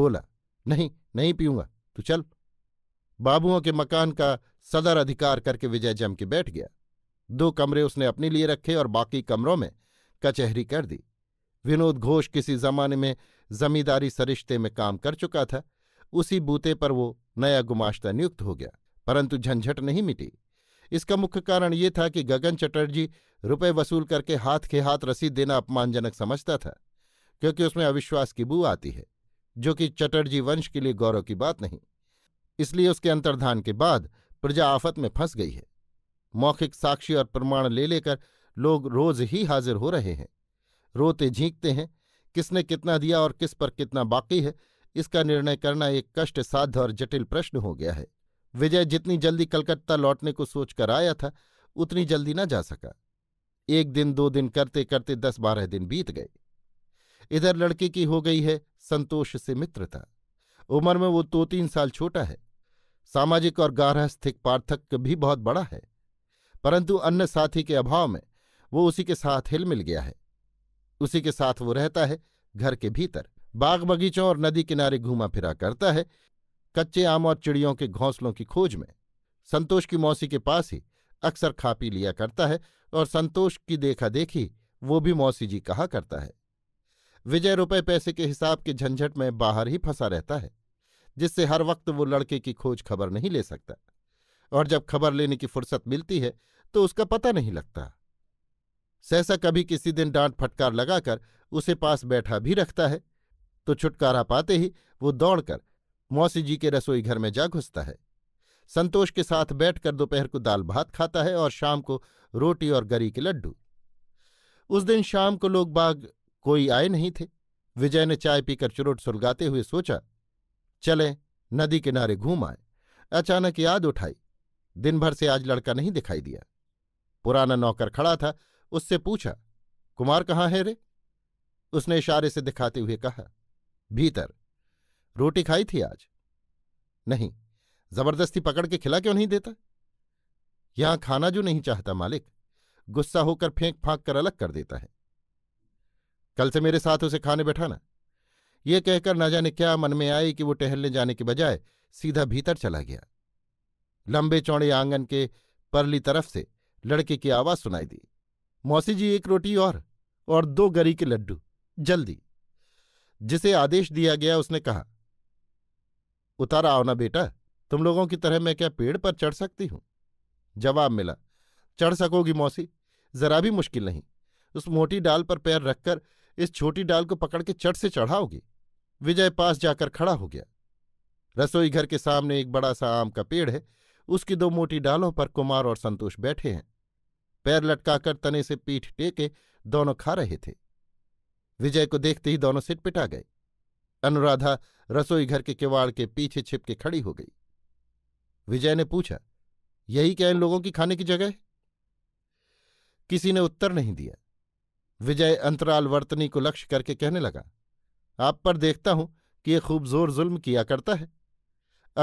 बोला नहीं नहीं पीऊंगा तू चल बाबुओं के मकान का सदर अधिकार करके विजय जम के बैठ गया दो कमरे उसने अपने लिए रखे और बाकी कमरों में कचहरी कर दी विनोद घोष किसी जमाने में जमींदारी सरिश्ते में काम कर चुका था उसी बूते पर वो नया गुमाश्ता नियुक्त हो गया परंतु झंझट नहीं मिटी इसका मुख्य कारण ये था कि गगन चटर्जी रुपए वसूल करके हाथ के हाथ रसीद देना अपमानजनक समझता था क्योंकि उसमें अविश्वास की बू आती है जो कि चटर्जी वंश के लिए गौरव की बात नहीं इसलिए उसके अंतर्धान के बाद प्रजा आफत में फंस गई है मौखिक साक्षी और प्रमाण ले लेकर लोग रोज ही हाजिर हो रहे हैं रोते झींकते हैं किसने कितना दिया और किस पर कितना बाकी है इसका निर्णय करना एक कष्ट साध्य और जटिल प्रश्न हो गया है विजय जितनी जल्दी कलकत्ता लौटने को सोचकर आया था उतनी जल्दी ना जा सका एक दिन दो दिन करते करते दस बारह दिन बीत गए इधर लड़के की हो गई है संतोष से मित्रता उम्र में वो दो तीन साल छोटा है सामाजिक और गारहस्थिक पार्थक्य भी बहुत बड़ा है परंतु अन्य साथी के अभाव में वो उसी के साथ हिल मिल गया है उसी के साथ वो रहता है घर के भीतर बाग बगीचों और नदी किनारे घूमा फिरा करता है कच्चे आम और चिड़ियों के घोंसलों की खोज में संतोष की मौसी के पास ही अक्सर खा पी लिया करता है और संतोष की देखा देखी वो भी मौसी जी कहा करता है विजय रुपए पैसे के हिसाब के झंझट में बाहर ही फंसा रहता है जिससे हर वक्त वो लड़के की खोज खबर नहीं ले सकता और जब खबर लेने की फुर्सत मिलती है तो उसका पता नहीं लगता सहसा कभी किसी दिन डांट फटकार लगाकर उसे पास बैठा भी रखता है तो छुटकारा पाते ही वो दौड़कर मौसी जी के रसोई घर में जा घुसता है संतोष के साथ बैठकर दोपहर को दाल भात खाता है और शाम को रोटी और गरी के लड्डू उस दिन शाम को लोग बाग कोई आए नहीं थे विजय ने चाय पीकर चुरोट सुलगाते हुए सोचा चले नदी किनारे घूम आए अचानक याद उठाई दिन भर से आज लड़का नहीं दिखाई दिया पुराना नौकर खड़ा था उससे पूछा कुमार कहाँ है रे उसने इशारे से दिखाते हुए कहा भीतर रोटी खाई थी आज नहीं जबरदस्ती पकड़ के खिला क्यों नहीं देता यहां खाना जो नहीं चाहता मालिक गुस्सा होकर फेंक फांक कर अलग कर देता है कल से मेरे साथ उसे खाने बैठाना ये कहकर ना जाने क्या मन में आई कि वो टहलने जाने के बजाय सीधा भीतर चला गया लंबे चौड़े आंगन के परली तरफ से लड़के की आवाज सुनाई दी मौसी जी एक रोटी और और दो गरी के लड्डू जल्दी जिसे आदेश दिया गया उसने कहा उतारा आओ ना बेटा तुम लोगों की तरह मैं क्या पेड़ पर चढ़ सकती हूं जवाब मिला चढ़ सकोगी मौसी जरा भी मुश्किल नहीं उस मोटी डाल पर पैर रखकर इस छोटी डाल को पकड़ के चट से चढ़ाओगे विजय पास जाकर खड़ा हो गया रसोई घर के सामने एक बड़ा सा आम का पेड़ है उसकी दो मोटी डालों पर कुमार और संतोष बैठे हैं पैर लटकाकर तने से पीठ टेके दोनों खा रहे थे विजय को देखते ही दोनों सिट पिटा गए अनुराधा रसोई घर के किवाड़ के पीछे छिपके खड़ी हो गई विजय ने पूछा यही क्या इन लोगों की खाने की जगह किसी ने उत्तर नहीं दिया विजय अंतराल वर्तनी को लक्ष्य करके कहने लगा आप पर देखता हूं कि यह खूब जोर जुल्म किया करता है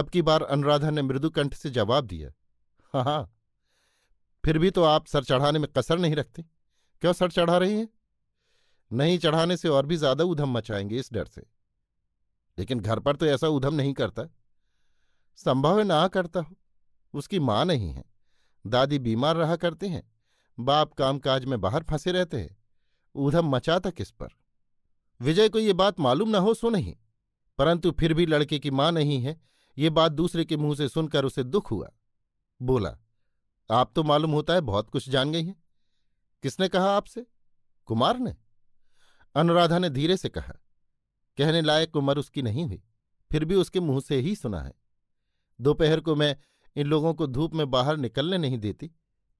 अब की बार अनुराधा ने मृदुकंठ से जवाब दिया हाँ हाँ फिर भी तो आप सर चढ़ाने में कसर नहीं रखते क्यों सर चढ़ा रही हैं नहीं चढ़ाने से और भी ज्यादा उधम मचाएंगे इस डर से लेकिन घर पर तो ऐसा उधम नहीं करता संभव है ना करता हो उसकी माँ नहीं है दादी बीमार रहा करते हैं बाप कामकाज में बाहर फंसे रहते हैं ऊधम मचाता किस पर विजय को ये बात मालूम ना हो सो नहीं परंतु फिर भी लड़के की मां नहीं है ये बात दूसरे के मुंह से सुनकर उसे दुख हुआ बोला आप तो मालूम होता है बहुत कुछ जान गई हैं किसने कहा आपसे कुमार ने अनुराधा ने धीरे से कहा कहने लायक उम्र उसकी नहीं हुई फिर भी उसके मुंह से ही सुना है दोपहर को मैं इन लोगों को धूप में बाहर निकलने नहीं देती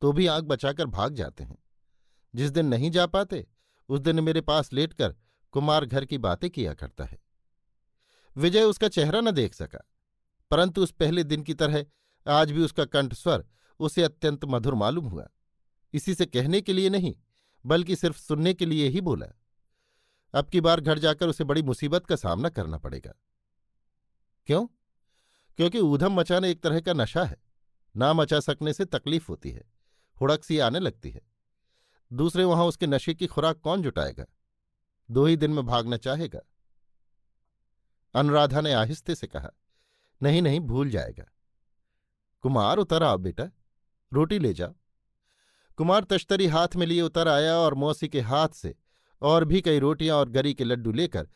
तो भी आग बचाकर भाग जाते हैं जिस दिन नहीं जा पाते उस दिन मेरे पास लेटकर कुमार घर की बातें किया करता है विजय उसका चेहरा न देख सका परंतु उस पहले दिन की तरह आज भी उसका कंठ स्वर उसे अत्यंत मधुर मालूम हुआ इसी से कहने के लिए नहीं बल्कि सिर्फ सुनने के लिए ही बोला अब की बार घर जाकर उसे बड़ी मुसीबत का सामना करना पड़ेगा क्यों क्योंकि ऊधम मचाना एक तरह का नशा है ना मचा सकने से तकलीफ होती है हुड़क सी आने लगती है दूसरे वहां उसके नशे की खुराक कौन जुटाएगा दो ही दिन में भागना चाहेगा अनुराधा ने आहिस्ते से कहा नहीं नहीं भूल जाएगा कुमार उतर आओ बेटा रोटी ले जाओ कुमार तश्तरी हाथ में लिए उतर आया और मौसी के हाथ से और भी कई रोटियां और गरी के लड्डू लेकर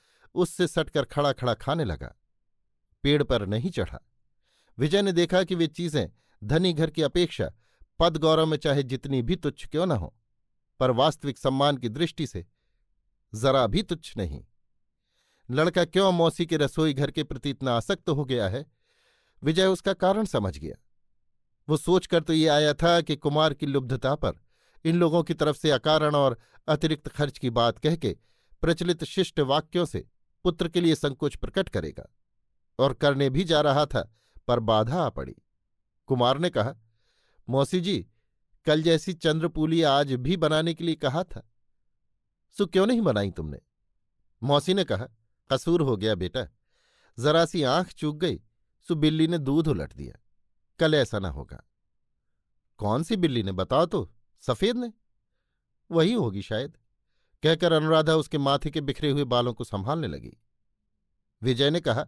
उससे सटकर खड़ा खड़ा खाने लगा पेड़ पर नहीं चढ़ा विजय ने देखा कि वे चीजें धनी घर की अपेक्षा पद गौरव में चाहे जितनी भी तुच्छ क्यों न हो पर वास्तविक सम्मान की दृष्टि से जरा भी तुच्छ नहीं लड़का क्यों मौसी के रसोई घर के प्रति इतना आसक्त हो गया है विजय उसका कारण समझ गया वो सोचकर तो ये आया था कि कुमार की लुब्धता पर इन लोगों की तरफ से अकारण और अतिरिक्त खर्च की बात कहके प्रचलित शिष्ट वाक्यों से पुत्र के लिए संकोच प्रकट करेगा और करने भी जा रहा था पर बाधा आ पड़ी कुमार ने कहा मौसी जी कल जैसी चंद्रपुली आज भी बनाने के लिए कहा था सो क्यों नहीं बनाई तुमने मौसी ने कहा कसूर हो गया बेटा जरा सी आंख चूक गई सो बिल्ली ने दूध उलट दिया कल ऐसा ना होगा कौन सी बिल्ली ने बताओ तो सफेद ने वही होगी शायद कहकर अनुराधा उसके माथे के बिखरे हुए बालों को संभालने लगी विजय ने कहा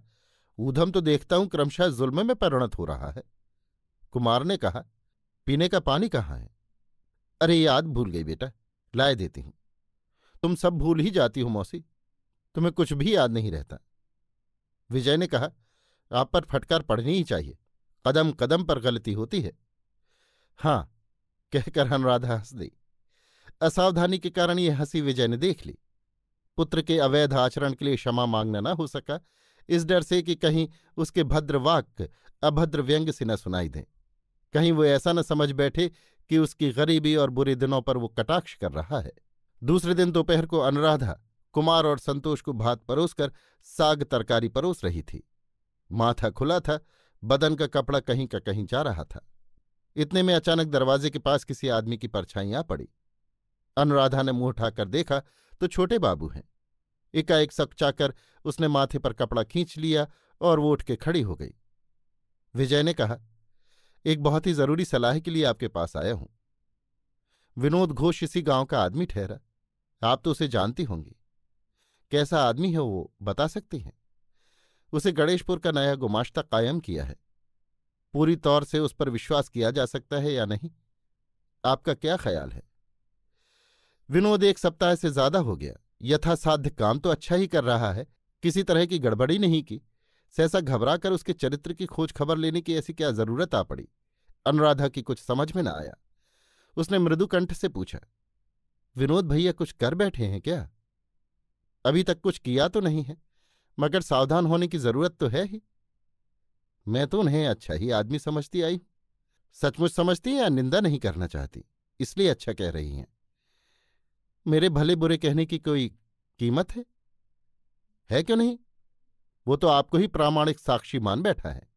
ऊधम तो देखता हूं क्रमशः जुल्म में परिणत हो रहा है कुमार ने कहा पीने का पानी कहाँ है अरे याद भूल गई बेटा लाए देती हूं तुम सब भूल ही जाती हो मौसी तुम्हें कुछ भी याद नहीं रहता विजय ने कहा आप पर फटकार पड़नी ही चाहिए कदम कदम पर गलती होती है हाँ कहकर अनुराधा हंस दी असावधानी के कारण ये हंसी विजय ने देख ली पुत्र के अवैध आचरण के लिए क्षमा मांगना न हो सका इस डर से कि कहीं उसके भद्र वाक्य अभद्र व्यंग से न सुनाई दें कहीं वो ऐसा न समझ बैठे कि उसकी गरीबी और बुरे दिनों पर वो कटाक्ष कर रहा है दूसरे दिन दोपहर को अनुराधा कुमार और संतोष को भात परोसकर साग तरकारी परोस रही थी माथा खुला था बदन का कपड़ा कहीं का कहीं जा रहा था इतने में अचानक दरवाजे के पास किसी आदमी की परछाई आ पड़ी अनुराधा ने मुंह उठाकर देखा तो छोटे बाबू हैं एकाएक सकचाकर उसने माथे पर कपड़ा खींच लिया और वो उठ के खड़ी हो गई विजय ने कहा एक बहुत ही जरूरी सलाह के लिए आपके पास आया हूं विनोद घोष इसी गांव का आदमी ठहरा आप तो उसे जानती होंगी कैसा आदमी है वो बता सकती हैं उसे गणेशपुर का नया गुमाश्ता कायम किया है पूरी तौर से उस पर विश्वास किया जा सकता है या नहीं आपका क्या ख्याल है विनोद एक सप्ताह से ज्यादा हो गया यथासाध्य काम तो अच्छा ही कर रहा है किसी तरह की गड़बड़ी नहीं की सहसा घबरा कर उसके चरित्र की खोज खबर लेने की ऐसी क्या जरूरत आ पड़ी अनुराधा की कुछ समझ में न आया उसने मृदुकंठ से पूछा विनोद भैया कुछ कर बैठे हैं क्या अभी तक कुछ किया तो नहीं है मगर सावधान होने की जरूरत तो है ही मैं तो उन्हें अच्छा ही आदमी समझती आई हूं सचमुच समझती या निंदा नहीं करना चाहती इसलिए अच्छा कह रही हैं मेरे भले बुरे कहने की कोई कीमत है है क्यों नहीं वो तो आपको ही प्रामाणिक साक्षी मान बैठा है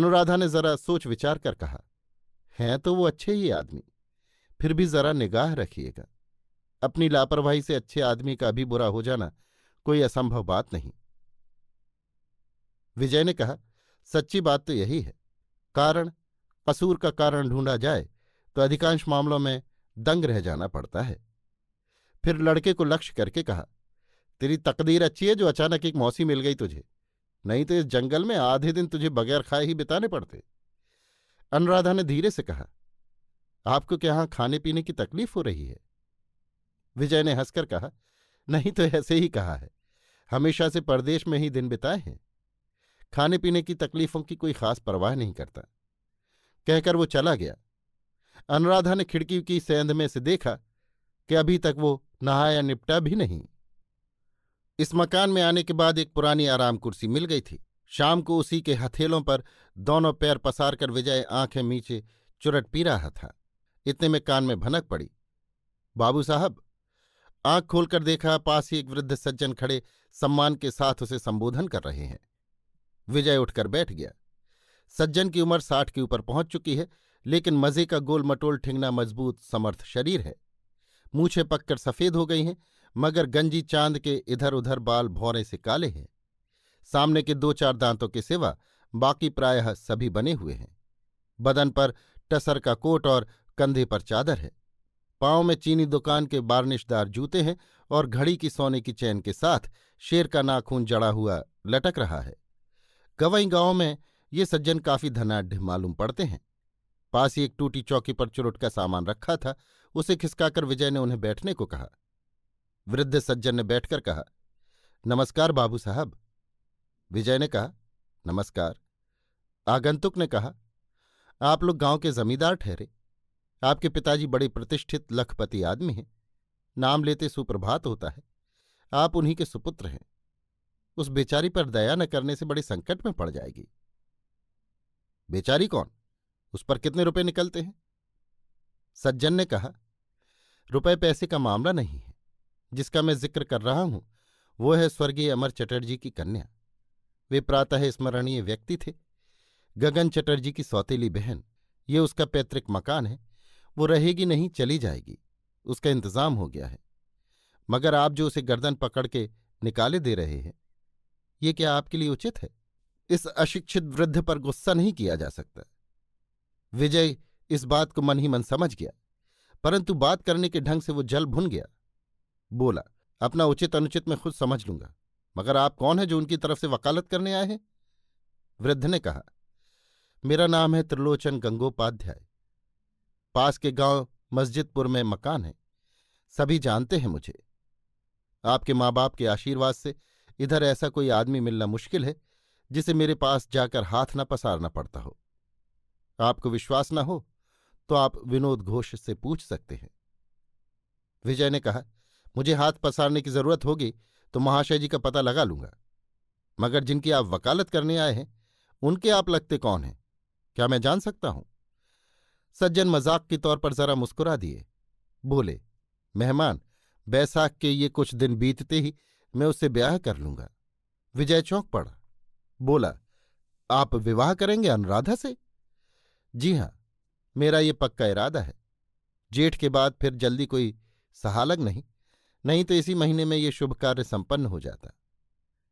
अनुराधा ने जरा सोच विचार कर कहा हैं तो वो अच्छे ही आदमी फिर भी जरा निगाह रखिएगा अपनी लापरवाही से अच्छे आदमी का भी बुरा हो जाना कोई असंभव बात नहीं विजय ने कहा सच्ची बात तो यही है कारण कसूर का कारण ढूंढा जाए तो अधिकांश मामलों में दंग रह जाना पड़ता है फिर लड़के को लक्ष्य करके कहा तेरी तकदीर अच्छी है जो अचानक एक मौसी मिल गई तुझे नहीं तो इस जंगल में आधे दिन तुझे बगैर खाए ही बिताने पड़ते अनुराधा ने धीरे से कहा आपको क्या यहां खाने पीने की तकलीफ हो रही है विजय ने हंसकर कहा नहीं तो ऐसे ही कहा है हमेशा से परदेश में ही दिन बिताए हैं खाने पीने की तकलीफों की कोई खास परवाह नहीं करता कहकर वो चला गया अनुराधा ने खिड़की की सेंध में से देखा कि अभी तक वो नहाया निपटा भी नहीं इस मकान में आने के बाद एक पुरानी आराम कुर्सी मिल गई थी शाम को उसी के हथेलों पर दोनों पैर पसार कर विजय आंखें मीचे चुरट पी रहा था इतने में कान में भनक पड़ी बाबू साहब आंख खोलकर देखा पास ही एक वृद्ध सज्जन खड़े सम्मान के साथ उसे संबोधन कर रहे हैं विजय उठकर बैठ गया सज्जन की उम्र साठ के ऊपर पहुंच चुकी है लेकिन मजे का गोल मटोल ठिंगना मजबूत समर्थ शरीर है मूछे पककर सफ़ेद हो गई हैं मगर गंजी चांद के इधर उधर बाल भौरे से काले हैं सामने के दो चार दांतों के सिवा बाकी प्रायः सभी बने हुए हैं बदन पर टसर का कोट और कंधे पर चादर है पाँव में चीनी दुकान के बार्निशदार जूते हैं और घड़ी की सोने की चैन के साथ शेर का नाखून जड़ा हुआ लटक रहा है कवई गांव में ये सज्जन काफी धनाढ़ मालूम पड़ते हैं पास ही एक टूटी चौकी पर चुरुट का सामान रखा था उसे खिसकाकर विजय ने उन्हें बैठने को कहा वृद्ध सज्जन ने बैठकर कहा नमस्कार बाबू साहब विजय ने कहा नमस्कार आगंतुक ने कहा आप लोग गांव के जमींदार ठहरे आपके पिताजी बड़े प्रतिष्ठित लखपति आदमी हैं नाम लेते सुप्रभात होता है आप उन्हीं के सुपुत्र हैं उस बेचारी पर दया न करने से बड़े संकट में पड़ जाएगी बेचारी कौन उस पर कितने रुपए निकलते हैं सज्जन ने कहा रुपए पैसे का मामला नहीं है जिसका मैं जिक्र कर रहा हूं वो है स्वर्गीय अमर चटर्जी की कन्या वे प्रातः स्मरणीय व्यक्ति थे गगन चटर्जी की सौतेली बहन ये उसका पैतृक मकान है वो रहेगी नहीं चली जाएगी उसका इंतजाम हो गया है मगर आप जो उसे गर्दन पकड़ के निकाले दे रहे हैं ये क्या आपके लिए उचित है इस अशिक्षित वृद्ध पर गुस्सा नहीं किया जा सकता विजय इस बात को मन ही मन समझ गया परंतु बात करने के ढंग से वो जल भुन गया बोला अपना उचित अनुचित मैं खुद समझ लूंगा मगर आप कौन है जो उनकी तरफ से वकालत करने आए हैं वृद्ध ने कहा मेरा नाम है त्रिलोचन गंगोपाध्याय पास के गांव मस्जिदपुर में मकान है सभी जानते हैं मुझे आपके मां बाप के आशीर्वाद से इधर ऐसा कोई आदमी मिलना मुश्किल है जिसे मेरे पास जाकर हाथ न पसारना पड़ता हो आपको विश्वास न हो तो आप विनोद घोष से पूछ सकते हैं विजय ने कहा मुझे हाथ पसारने की जरूरत होगी तो महाशय जी का पता लगा लूंगा मगर जिनकी आप वकालत करने आए हैं उनके आप लगते कौन हैं क्या मैं जान सकता हूं सज्जन मजाक के तौर पर जरा मुस्कुरा दिए बोले मेहमान बैसाख के ये कुछ दिन बीतते ही मैं उससे ब्याह कर लूंगा विजय चौंक पड़ा बोला आप विवाह करेंगे अनुराधा से जी हाँ मेरा ये पक्का इरादा है जेठ के बाद फिर जल्दी कोई सहालग नहीं नहीं तो इसी महीने में ये शुभ कार्य संपन्न हो जाता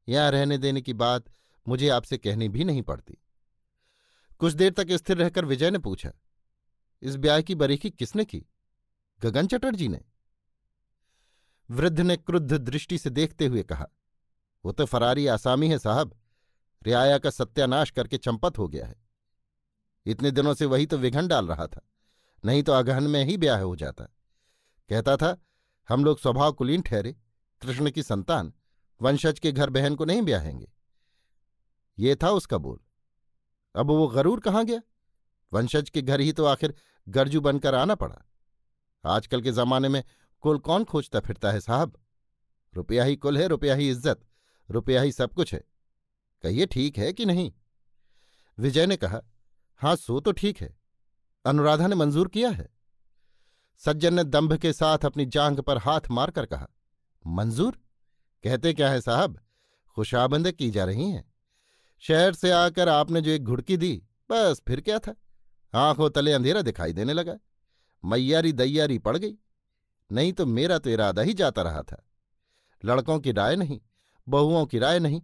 यहां रहने देने की बात मुझे आपसे कहनी भी नहीं पड़ती कुछ देर तक स्थिर रहकर विजय ने पूछा इस ब्याह की बरीखी किसने की गगन चटर्जी ने वृद्ध ने क्रुद्ध दृष्टि से देखते हुए कहा वो तो फरारी आसामी है साहब रियाया का सत्यानाश करके चंपत हो गया है इतने दिनों से वही तो विघन डाल रहा था नहीं तो अगहन में ही ब्याह हो जाता कहता था हम लोग स्वभाव कुलीन ठहरे कृष्ण की संतान वंशज के घर बहन को नहीं ब्याहेंगे ये था उसका बोल अब वो गरूर कहाँ गया वंशज के घर ही तो आखिर गरजू बनकर आना पड़ा आजकल के जमाने में कुल कौन खोजता फिरता है साहब रुपया ही कुल है रुपया ही इज्जत रुपया ही सब कुछ है कहिए ठीक है कि नहीं विजय ने कहा हाँ सो तो ठीक है अनुराधा ने मंजूर किया है सज्जन ने दंभ के साथ अपनी जांग पर हाथ मारकर कहा मंजूर कहते क्या है साहब खुशाबंद की जा रही हैं शहर से आकर आपने जो एक घुड़की दी बस फिर क्या था आंखों तले अंधेरा दिखाई देने लगा मैयारी दैयारी पड़ गई नहीं तो मेरा तो इरादा ही जाता रहा था लड़कों की राय नहीं बहुओं की राय नहीं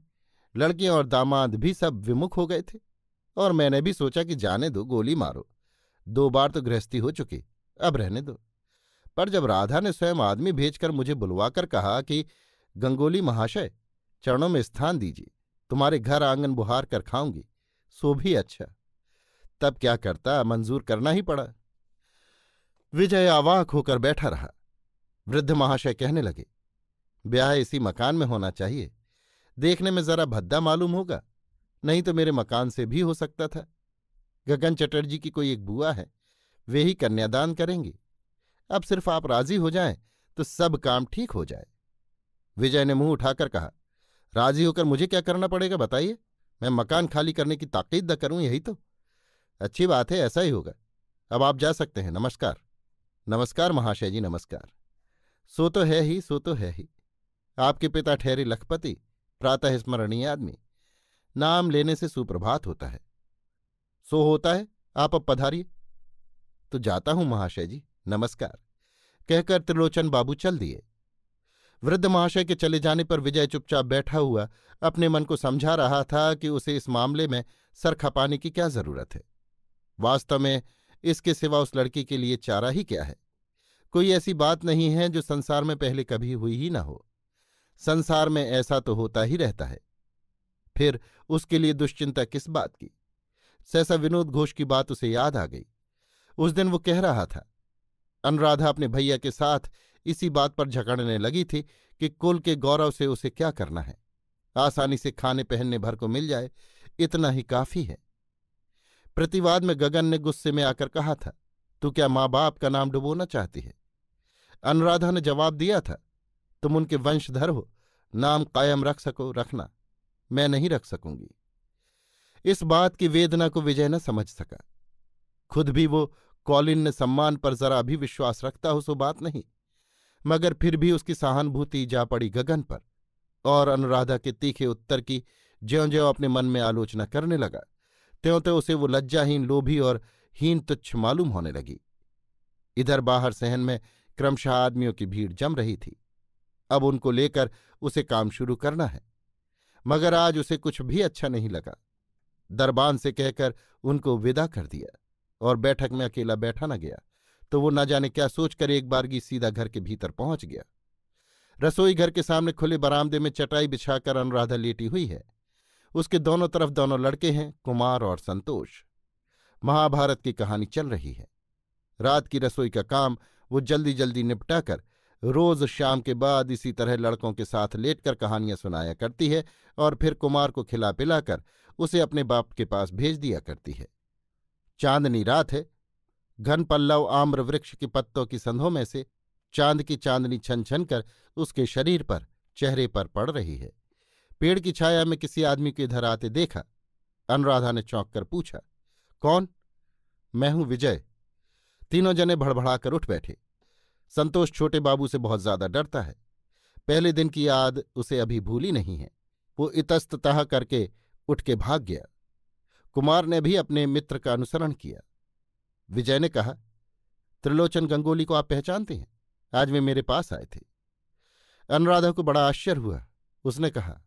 लड़कियां और दामाद भी सब विमुख हो गए थे और मैंने भी सोचा कि जाने दो गोली मारो दो बार तो गृहस्थी हो चुकी अब रहने दो पर जब राधा ने स्वयं आदमी भेजकर मुझे बुलवाकर कहा कि गंगोली महाशय चरणों में स्थान दीजिए तुम्हारे घर आंगन बुहार कर खाऊंगी सो भी अच्छा तब क्या करता मंजूर करना ही पड़ा विजय आवाक होकर बैठा रहा वृद्ध महाशय कहने लगे ब्याह इसी मकान में होना चाहिए देखने में जरा भद्दा मालूम होगा नहीं तो मेरे मकान से भी हो सकता था गगन चटर्जी की कोई एक बुआ है वे ही कन्यादान करेंगे अब सिर्फ आप राजी हो जाएं तो सब काम ठीक हो जाए विजय ने मुंह उठाकर कहा राजी होकर मुझे क्या करना पड़ेगा बताइए मैं मकान खाली करने की ताकीद न करूं यही तो अच्छी बात है ऐसा ही होगा अब आप जा सकते हैं नमस्कार नमस्कार महाशय जी नमस्कार सो तो है ही सो तो है ही आपके पिता ठहरे लखपति प्रातः स्मरणीय आदमी नाम लेने से सुप्रभात होता है सो होता है आप अब पधारिए तो जाता हूं महाशय जी नमस्कार कहकर त्रिलोचन बाबू चल दिए वृद्ध महाशय के चले जाने पर विजय चुपचाप बैठा हुआ अपने मन को समझा रहा था कि उसे इस मामले में सर खपाने की क्या जरूरत है वास्तव में इसके सिवा उस लड़की के लिए चारा ही क्या है कोई ऐसी बात नहीं है जो संसार में पहले कभी हुई ही ना हो संसार में ऐसा तो होता ही रहता है फिर उसके लिए दुश्चिंता किस बात की सहसा विनोद घोष की बात उसे याद आ गई उस दिन वो कह रहा था अनुराधा अपने भैया के साथ इसी बात पर झगड़ने लगी थी कि कुल के गौरव से उसे क्या करना है आसानी से खाने पहनने भर को मिल जाए इतना ही काफी है प्रतिवाद में गगन ने गुस्से में आकर कहा था तू क्या माँ बाप का नाम डुबोना चाहती है अनुराधा ने जवाब दिया था तुम उनके वंशधर हो नाम कायम रख सको रखना मैं नहीं रख सकूंगी इस बात की वेदना को विजय न समझ सका खुद भी वो कॉलिन सम्मान पर जरा भी विश्वास रखता हो सो बात नहीं मगर फिर भी उसकी सहानुभूति जा पड़ी गगन पर और अनुराधा के तीखे उत्तर की ज्यो ज्यो अपने मन में आलोचना करने लगा त्यों त्यों उसे वो लज्जाहीन लोभी और हीन तुच्छ मालूम होने लगी इधर बाहर सहन में क्रमशः आदमियों की भीड़ जम रही थी अब उनको लेकर उसे काम शुरू करना है मगर आज उसे कुछ भी अच्छा नहीं लगा दरबान से कहकर उनको विदा कर दिया और बैठक में अकेला बैठा न गया तो वो न जाने क्या सोचकर एक बारगी सीधा घर के भीतर पहुंच गया रसोई घर के सामने खुले बरामदे में चटाई बिछाकर अनुराधा लेटी हुई है उसके दोनों तरफ दोनों लड़के हैं कुमार और संतोष महाभारत की कहानी चल रही है रात की रसोई का काम वो जल्दी जल्दी निपटाकर रोज शाम के बाद इसी तरह लड़कों के साथ लेटकर कहानियां सुनाया करती है और फिर कुमार को खिला पिलाकर उसे अपने बाप के पास भेज दिया करती है चांदनी रात है घन पल्लव आम्र वृक्ष के पत्तों की संधों में से चांद की चांदनी छन छन कर उसके शरीर पर चेहरे पर पड़ रही है पेड़ की छाया में किसी आदमी को इधर आते देखा अनुराधा ने चौंक कर पूछा कौन मैं हूं विजय तीनों जने भड़बड़ाकर उठ बैठे संतोष छोटे बाबू से बहुत ज्यादा डरता है पहले दिन की याद उसे अभी भूली नहीं है वो इतस्तः करके उठ के भाग गया कुमार ने भी अपने मित्र का अनुसरण किया विजय ने कहा त्रिलोचन गंगोली को आप पहचानते हैं आज वे मेरे पास आए थे अनुराधा को बड़ा आश्चर्य हुआ उसने कहा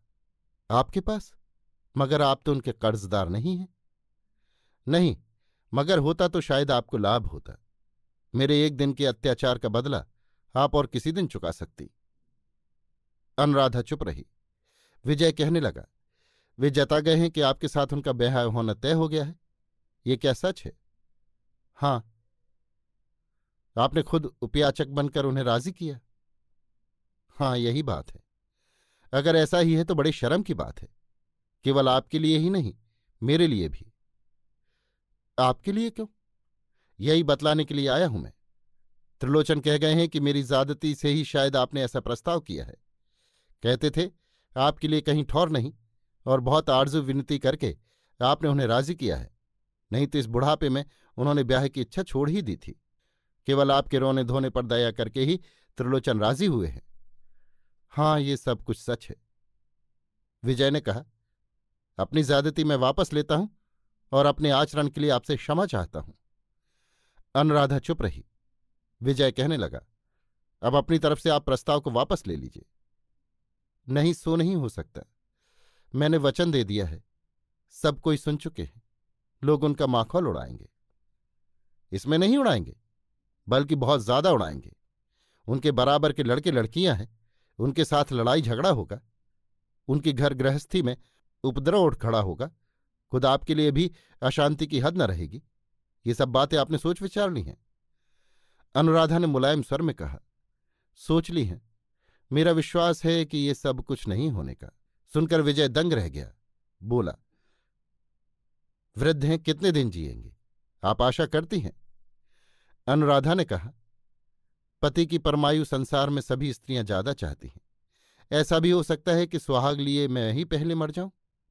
आपके पास मगर आप तो उनके कर्जदार नहीं हैं नहीं मगर होता तो शायद आपको लाभ होता मेरे एक दिन के अत्याचार का बदला आप और किसी दिन चुका सकती अनुराधा चुप रही विजय कहने लगा वे जता गए हैं कि आपके साथ उनका ब्याह होना तय हो गया है ये क्या सच है हाँ आपने खुद उपयाचक बनकर उन्हें राजी किया हाँ यही बात है अगर ऐसा ही है तो बड़ी शर्म की बात है केवल आपके लिए ही नहीं मेरे लिए भी आपके लिए क्यों यही बतलाने के लिए आया हूं मैं त्रिलोचन कह गए हैं कि मेरी ज्यादती से ही शायद आपने ऐसा प्रस्ताव किया है कहते थे आपके लिए कहीं ठौर नहीं और बहुत आर्जू विनती करके आपने उन्हें राजी किया है नहीं तो इस बुढ़ापे में उन्होंने ब्याह की इच्छा छोड़ ही दी थी केवल आपके रोने धोने पर दया करके ही त्रिलोचन राजी हुए हैं हाँ ये सब कुछ सच है विजय ने कहा अपनी ज्यादती मैं वापस लेता हूं और अपने आचरण के लिए आपसे क्षमा चाहता हूं अनुराधा चुप रही विजय कहने लगा अब अपनी तरफ से आप प्रस्ताव को वापस ले लीजिए नहीं सो नहीं हो सकता मैंने वचन दे दिया है सब कोई सुन चुके हैं लोग उनका माखौल उड़ाएंगे इसमें नहीं उड़ाएंगे बल्कि बहुत ज्यादा उड़ाएंगे उनके बराबर के लड़के लड़कियां हैं उनके साथ लड़ाई झगड़ा होगा उनकी घर गृहस्थी में उपद्रव उठ खड़ा होगा खुद आपके लिए भी अशांति की हद न रहेगी ये सब बातें आपने सोच विचार ली हैं अनुराधा ने मुलायम स्वर में कहा सोच ली हैं मेरा विश्वास है कि ये सब कुछ नहीं होने का सुनकर विजय दंग रह गया बोला वृद्ध हैं कितने दिन जिएंगे आप आशा करती हैं अनुराधा ने कहा पति की परमायु संसार में सभी स्त्रियां ज्यादा चाहती हैं ऐसा भी हो सकता है कि सुहाग लिए मैं ही पहले मर जाऊं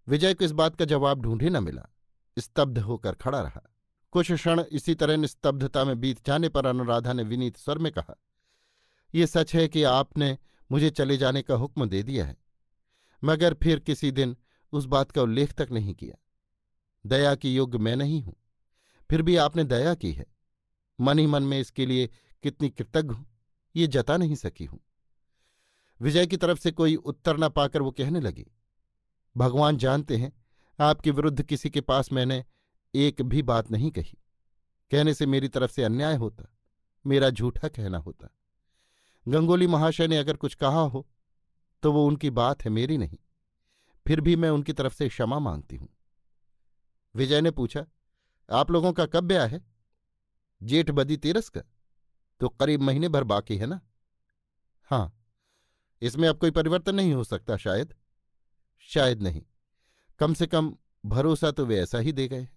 विजय को इस बात का जवाब ढूंढे न मिला स्तब्ध होकर खड़ा रहा कुछ क्षण इसी तरह निस्तब्धता में बीत जाने पर अनुराधा ने विनीत स्वर में कहा यह सच है कि आपने मुझे चले जाने का हुक्म दे दिया है मगर फिर किसी दिन उस बात का उल्लेख तक नहीं किया दया की योग्य मैं नहीं हूं फिर भी आपने दया की है मन ही मन में इसके लिए कितनी कृतज्ञ हूं ये जता नहीं सकी हूं विजय की तरफ से कोई उत्तर न पाकर वो कहने लगी भगवान जानते हैं आपके विरुद्ध किसी के पास मैंने एक भी बात नहीं कही कहने से मेरी तरफ से अन्याय होता मेरा झूठा कहना होता गंगोली महाशय ने अगर कुछ कहा हो तो वो उनकी बात है मेरी नहीं फिर भी मैं उनकी तरफ से क्षमा मांगती हूं विजय ने पूछा आप लोगों का कब ब्याह है जेठ बदी तेरस का तो करीब महीने भर बाकी है ना हाँ इसमें अब कोई परिवर्तन नहीं हो सकता शायद शायद नहीं कम से कम भरोसा तो वे ऐसा ही दे गए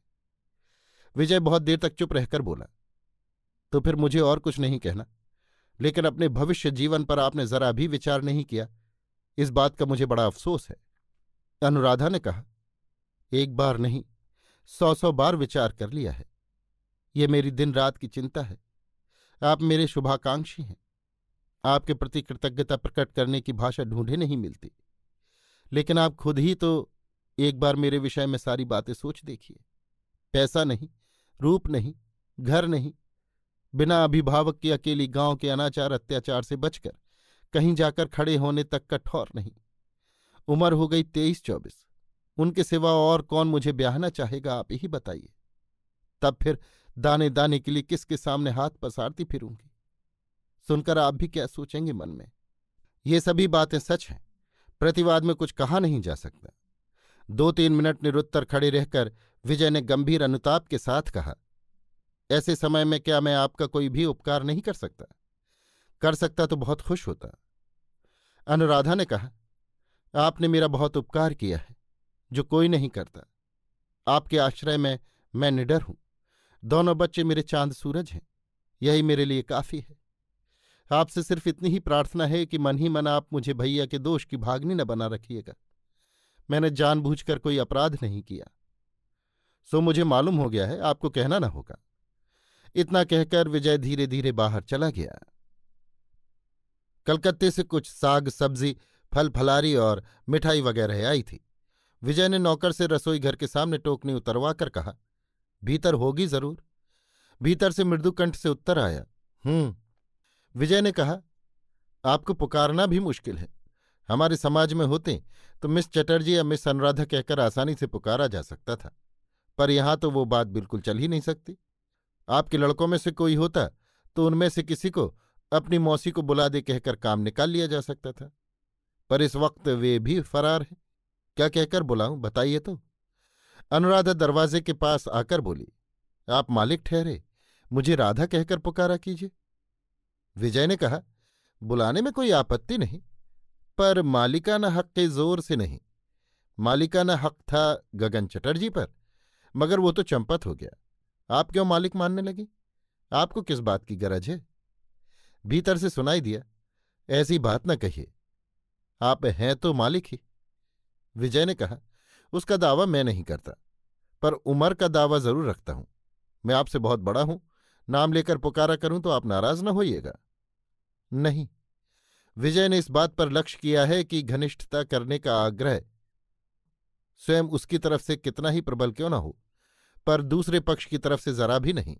विजय बहुत देर तक चुप रहकर बोला तो फिर मुझे और कुछ नहीं कहना लेकिन अपने भविष्य जीवन पर आपने जरा भी विचार नहीं किया इस बात का मुझे बड़ा अफसोस है अनुराधा ने कहा एक बार नहीं सौ सौ बार विचार कर लिया है ये मेरी दिन रात की चिंता है आप मेरे शुभाकांक्षी हैं आपके प्रति कृतज्ञता प्रकट करने की भाषा ढूंढे नहीं मिलती लेकिन आप खुद ही तो एक बार मेरे विषय में सारी बातें सोच देखिए पैसा नहीं रूप नहीं घर नहीं बिना अभिभावक के अकेली गांव के अनाचार अत्याचार से बचकर कहीं जाकर खड़े होने तक का ठौर नहीं उम्र हो गई तेईस चौबीस उनके सिवा और कौन मुझे ब्याहना चाहेगा आप ही बताइए तब फिर दाने दाने के लिए किसके सामने हाथ पसारती फिरूंगी सुनकर आप भी क्या सोचेंगे मन में ये सभी बातें सच हैं प्रतिवाद में कुछ कहा नहीं जा सकता दो तीन मिनट निरुत्तर खड़े रहकर विजय ने गंभीर अनुताप के साथ कहा ऐसे समय में क्या मैं आपका कोई भी उपकार नहीं कर सकता कर सकता तो बहुत खुश होता अनुराधा ने कहा आपने मेरा बहुत उपकार किया है जो कोई नहीं करता आपके आश्रय में मैं निडर हूं दोनों बच्चे मेरे चांद सूरज हैं यही मेरे लिए काफी है आपसे सिर्फ इतनी ही प्रार्थना है कि मन ही मन आप मुझे भैया के दोष की भागनी न बना रखिएगा मैंने जानबूझकर कोई अपराध नहीं किया सो मुझे मालूम हो गया है आपको कहना ना होगा इतना कहकर विजय धीरे धीरे बाहर चला गया कलकत्ते से कुछ साग सब्जी फल फलारी और मिठाई वगैरह आई थी विजय ने नौकर से रसोई घर के सामने टोकनी उतरवा कर कहा भीतर होगी जरूर भीतर से मृदुकंठ से उत्तर आया हम्म विजय ने कहा आपको पुकारना भी मुश्किल है हमारे समाज में होते तो मिस चटर्जी या मिस अनुराधा कहकर आसानी से पुकारा जा सकता था पर यहां तो वो बात बिल्कुल चल ही नहीं सकती आपके लड़कों में से कोई होता तो उनमें से किसी को अपनी मौसी को बुला दे कहकर काम निकाल लिया जा सकता था पर इस वक्त वे भी फरार हैं क्या कहकर बुलाऊं बताइए तो अनुराधा दरवाजे के पास आकर बोली आप मालिक ठहरे मुझे राधा कहकर पुकारा कीजिए विजय ने कहा बुलाने में कोई आपत्ति नहीं पर मालिकाना हक के जोर से नहीं मालिकाना हक था गगन चटर्जी पर मगर वो तो चंपत हो गया आप क्यों मालिक मानने लगी आपको किस बात की गरज है भीतर से सुनाई दिया ऐसी बात न कहिए आप हैं तो मालिक ही विजय ने कहा उसका दावा मैं नहीं करता पर उमर का दावा जरूर रखता हूं मैं आपसे बहुत बड़ा हूं नाम लेकर पुकारा करूं तो आप नाराज ना होइएगा नहीं विजय ने इस बात पर लक्ष्य किया है कि घनिष्ठता करने का आग्रह स्वयं उसकी तरफ से कितना ही प्रबल क्यों न हो पर दूसरे पक्ष की तरफ से जरा भी नहीं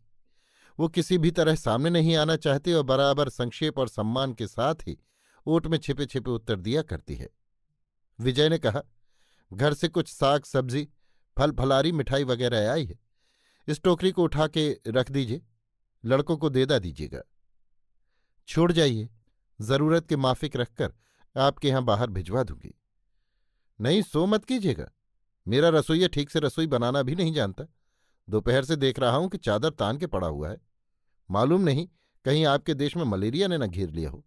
वो किसी भी तरह सामने नहीं आना चाहती और बराबर संक्षेप और सम्मान के साथ ही ओट में छिपे छिपे उत्तर दिया करती है विजय ने कहा घर से कुछ साग सब्जी फल फलारी मिठाई वगैरह आई है इस टोकरी को उठा के रख दीजिए लड़कों को देदा दीजिएगा छोड़ जाइए जरूरत के माफिक रखकर आपके यहां बाहर भिजवा दूंगी नहीं सो मत कीजिएगा मेरा रसोईया ठीक से रसोई बनाना भी नहीं जानता दोपहर से देख रहा हूं कि चादर तान के पड़ा हुआ है मालूम नहीं कहीं आपके देश में मलेरिया ने न घेर लिया हो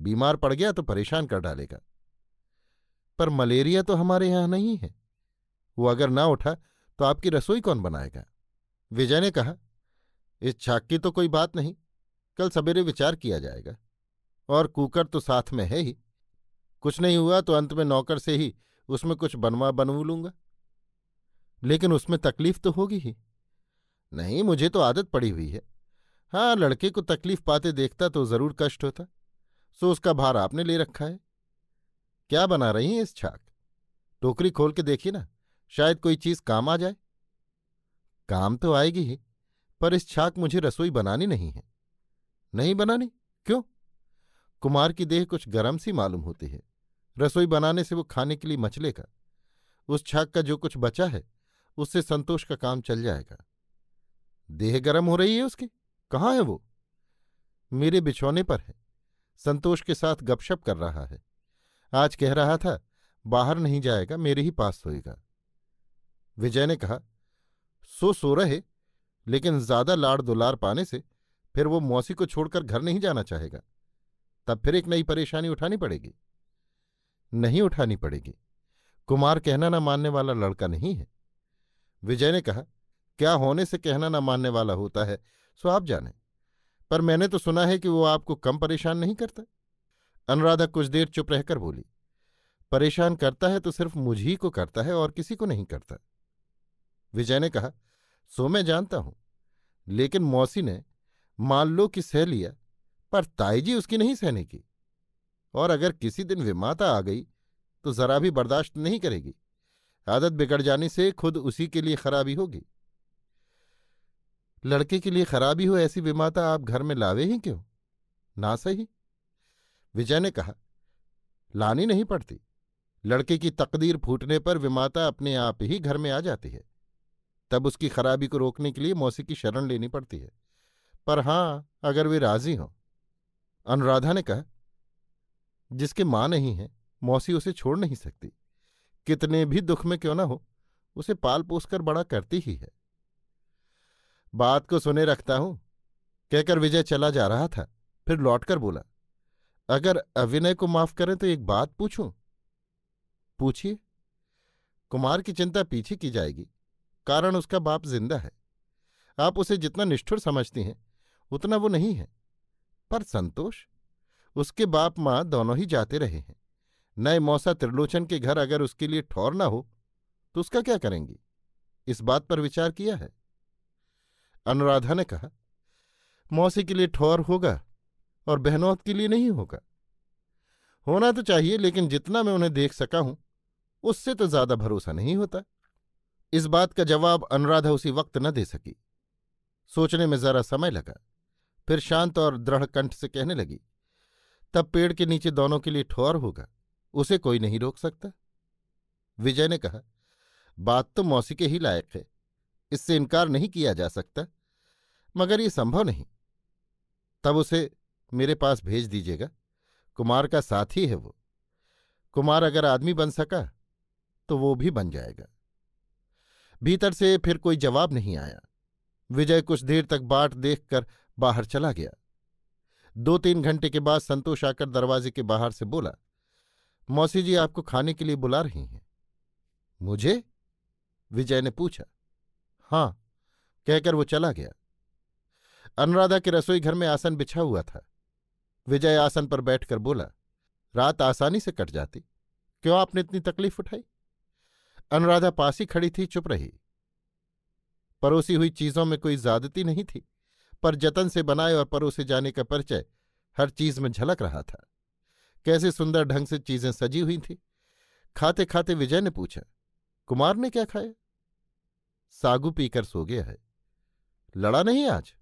बीमार पड़ गया तो परेशान कर डालेगा पर मलेरिया तो हमारे यहां नहीं है वो अगर ना उठा तो आपकी रसोई कौन बनाएगा विजय ने कहा इस छाक की तो कोई बात नहीं कल सवेरे विचार किया जाएगा और कुकर तो साथ में है ही कुछ नहीं हुआ तो अंत में नौकर से ही उसमें कुछ बनवा बनवू लूंगा लेकिन उसमें तकलीफ तो होगी ही नहीं मुझे तो आदत पड़ी हुई है हाँ लड़के को तकलीफ पाते देखता तो जरूर कष्ट होता सो उसका भार आपने ले रखा है क्या बना रही हैं इस छाक टोकरी खोल के देखिए ना शायद कोई चीज काम आ जाए काम तो आएगी ही पर इस छाक मुझे रसोई बनानी नहीं है नहीं बनानी क्यों कुमार की देह कुछ गर्म सी मालूम होती है रसोई बनाने से वो खाने के लिए मचलेगा उस छाक का जो कुछ बचा है उससे संतोष का काम चल जाएगा देह गर्म हो रही है उसकी कहाँ है वो मेरे बिछौने पर है संतोष के साथ गपशप कर रहा है आज कह रहा था बाहर नहीं जाएगा मेरे ही पास सोएगा विजय ने कहा सो सो रहे लेकिन ज्यादा लाड़ दुलार पाने से फिर वो मौसी को छोड़कर घर नहीं जाना चाहेगा तब फिर एक नई परेशानी उठानी पड़ेगी नहीं उठानी पड़ेगी कुमार कहना न मानने वाला लड़का नहीं है विजय ने कहा क्या होने से कहना न मानने वाला होता है सो आप जाने पर मैंने तो सुना है कि वो आपको कम परेशान नहीं करता अनुराधा कुछ देर चुप रहकर बोली परेशान करता है तो सिर्फ ही को करता है और किसी को नहीं करता विजय ने कहा सो मैं जानता हूं लेकिन मौसी ने मान लो कि सह लिया पर ताई जी उसकी नहीं सहने की और अगर किसी दिन विमाता आ गई तो जरा भी बर्दाश्त नहीं करेगी आदत बिगड़ जाने से खुद उसी के लिए खराबी होगी लड़के के लिए खराबी हो ऐसी विमाता आप घर में लावे ही क्यों ना सही विजय ने कहा लानी नहीं पड़ती लड़के की तकदीर फूटने पर विमाता अपने आप ही घर में आ जाती है तब उसकी खराबी को रोकने के लिए मौसी की शरण लेनी पड़ती है पर हां अगर वे राजी हों अनुराधा ने कहा जिसके मां नहीं है मौसी उसे छोड़ नहीं सकती कितने भी दुख में क्यों ना हो उसे पाल पोस कर बड़ा करती ही है बात को सुने रखता हूं कहकर विजय चला जा रहा था फिर लौटकर बोला अगर अविनय को माफ करें तो एक बात पूछूं पूछिए कुमार की चिंता पीछे की जाएगी कारण उसका बाप जिंदा है आप उसे जितना निष्ठुर समझती हैं उतना वो नहीं है पर संतोष उसके बाप माँ दोनों ही जाते रहे हैं नए मौसा त्रिलोचन के घर अगर उसके लिए ठौर ना हो तो उसका क्या करेंगी इस बात पर विचार किया है अनुराधा ने कहा मौसी के लिए ठौर होगा और बहनौत के लिए नहीं होगा होना तो चाहिए लेकिन जितना मैं उन्हें देख सका हूं उससे तो ज्यादा भरोसा नहीं होता इस बात का जवाब अनुराधा उसी वक्त न दे सकी सोचने में जरा समय लगा फिर शांत और दृढ़ कंठ से कहने लगी तब पेड़ के नीचे दोनों के लिए ठोर होगा उसे कोई नहीं रोक सकता विजय ने कहा बात तो मौसी के ही लायक है इससे इनकार नहीं किया जा सकता मगर ये संभव नहीं तब उसे मेरे पास भेज दीजिएगा कुमार का साथी है वो कुमार अगर आदमी बन सका तो वो भी बन जाएगा भीतर से फिर कोई जवाब नहीं आया विजय कुछ देर तक बाट देखकर बाहर चला गया दो तीन घंटे के बाद संतोष आकर दरवाजे के बाहर से बोला मौसी जी आपको खाने के लिए बुला रही हैं मुझे विजय ने पूछा हाँ कहकर वो चला गया अनुराधा के रसोई घर में आसन बिछा हुआ था विजय आसन पर बैठकर बोला रात आसानी से कट जाती क्यों आपने इतनी तकलीफ उठाई अनुराधा पास ही खड़ी थी चुप रही परोसी हुई चीजों में कोई ज्यादती नहीं थी पर जतन से बनाए और परोसे जाने का परिचय हर चीज में झलक रहा था कैसे सुंदर ढंग से चीजें सजी हुई थी खाते खाते विजय ने पूछा कुमार ने क्या खाया सागु पीकर सो गया है लड़ा नहीं आज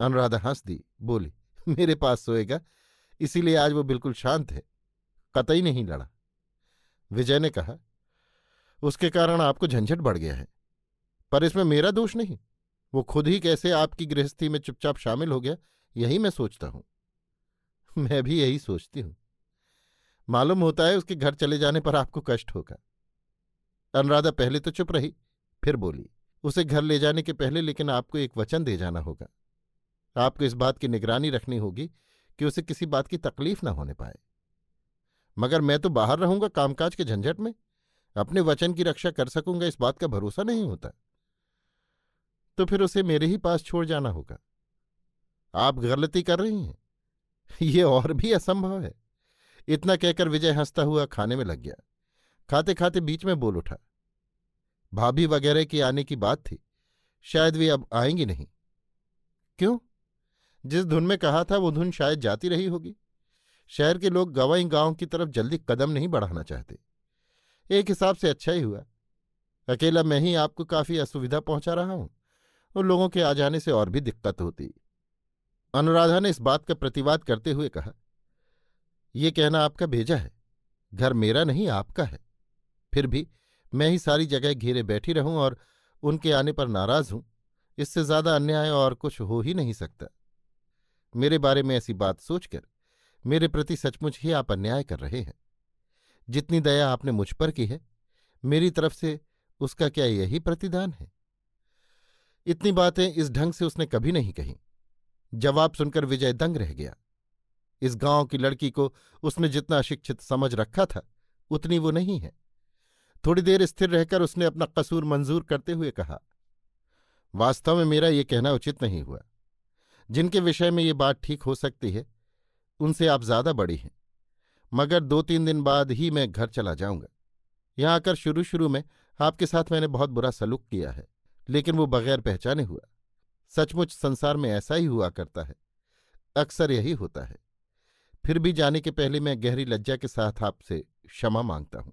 अनुराधा हंस दी बोली मेरे पास सोएगा इसीलिए आज वो बिल्कुल शांत है कतई नहीं लड़ा विजय ने कहा उसके कारण आपको झंझट बढ़ गया है पर इसमें मेरा दोष नहीं वो खुद ही कैसे आपकी गृहस्थी में चुपचाप शामिल हो गया यही मैं सोचता हूं मैं भी यही सोचती हूं मालूम होता है उसके घर चले जाने पर आपको कष्ट होगा अनुराधा पहले तो चुप रही फिर बोली उसे घर ले जाने के पहले लेकिन आपको एक वचन दे जाना होगा आपको इस बात की निगरानी रखनी होगी कि उसे किसी बात की तकलीफ ना होने पाए मगर मैं तो बाहर रहूंगा कामकाज के झंझट में अपने वचन की रक्षा कर सकूंगा इस बात का भरोसा नहीं होता तो फिर उसे मेरे ही पास छोड़ जाना होगा आप गलती कर रही हैं ये और भी असंभव है इतना कहकर विजय हंसता हुआ खाने में लग गया खाते खाते बीच में बोल उठा भाभी वगैरह के आने की बात थी शायद वे अब आएंगी नहीं क्यों जिस धुन में कहा था वो धुन शायद जाती रही होगी शहर के लोग गवाई गांव की तरफ जल्दी कदम नहीं बढ़ाना चाहते एक हिसाब से अच्छा ही हुआ अकेला मैं ही आपको काफी असुविधा पहुंचा रहा हूं उन तो लोगों के आ जाने से और भी दिक्कत होती अनुराधा ने इस बात का प्रतिवाद करते हुए कहा ये कहना आपका भेजा है घर मेरा नहीं आपका है फिर भी मैं ही सारी जगह घेरे बैठी रहूं और उनके आने पर नाराज हूं इससे ज्यादा अन्याय और कुछ हो ही नहीं सकता मेरे बारे में ऐसी बात सोचकर मेरे प्रति सचमुच ही आप अन्याय कर रहे हैं जितनी दया आपने मुझ पर की है मेरी तरफ से उसका क्या यही प्रतिदान है इतनी बातें इस ढंग से उसने कभी नहीं कही जवाब सुनकर विजय दंग रह गया इस गांव की लड़की को उसने जितना अशिक्षित समझ रखा था उतनी वो नहीं है थोड़ी देर स्थिर रहकर उसने अपना कसूर मंजूर करते हुए कहा वास्तव में मेरा ये कहना उचित नहीं हुआ जिनके विषय में ये बात ठीक हो सकती है उनसे आप ज्यादा बड़ी हैं मगर दो तीन दिन बाद ही मैं घर चला जाऊंगा यहां आकर शुरू शुरू में आपके साथ मैंने बहुत बुरा सलूक किया है लेकिन वो बगैर पहचाने हुआ सचमुच संसार में ऐसा ही हुआ करता है अक्सर यही होता है फिर भी जाने के पहले मैं गहरी लज्जा के साथ आपसे क्षमा मांगता हूं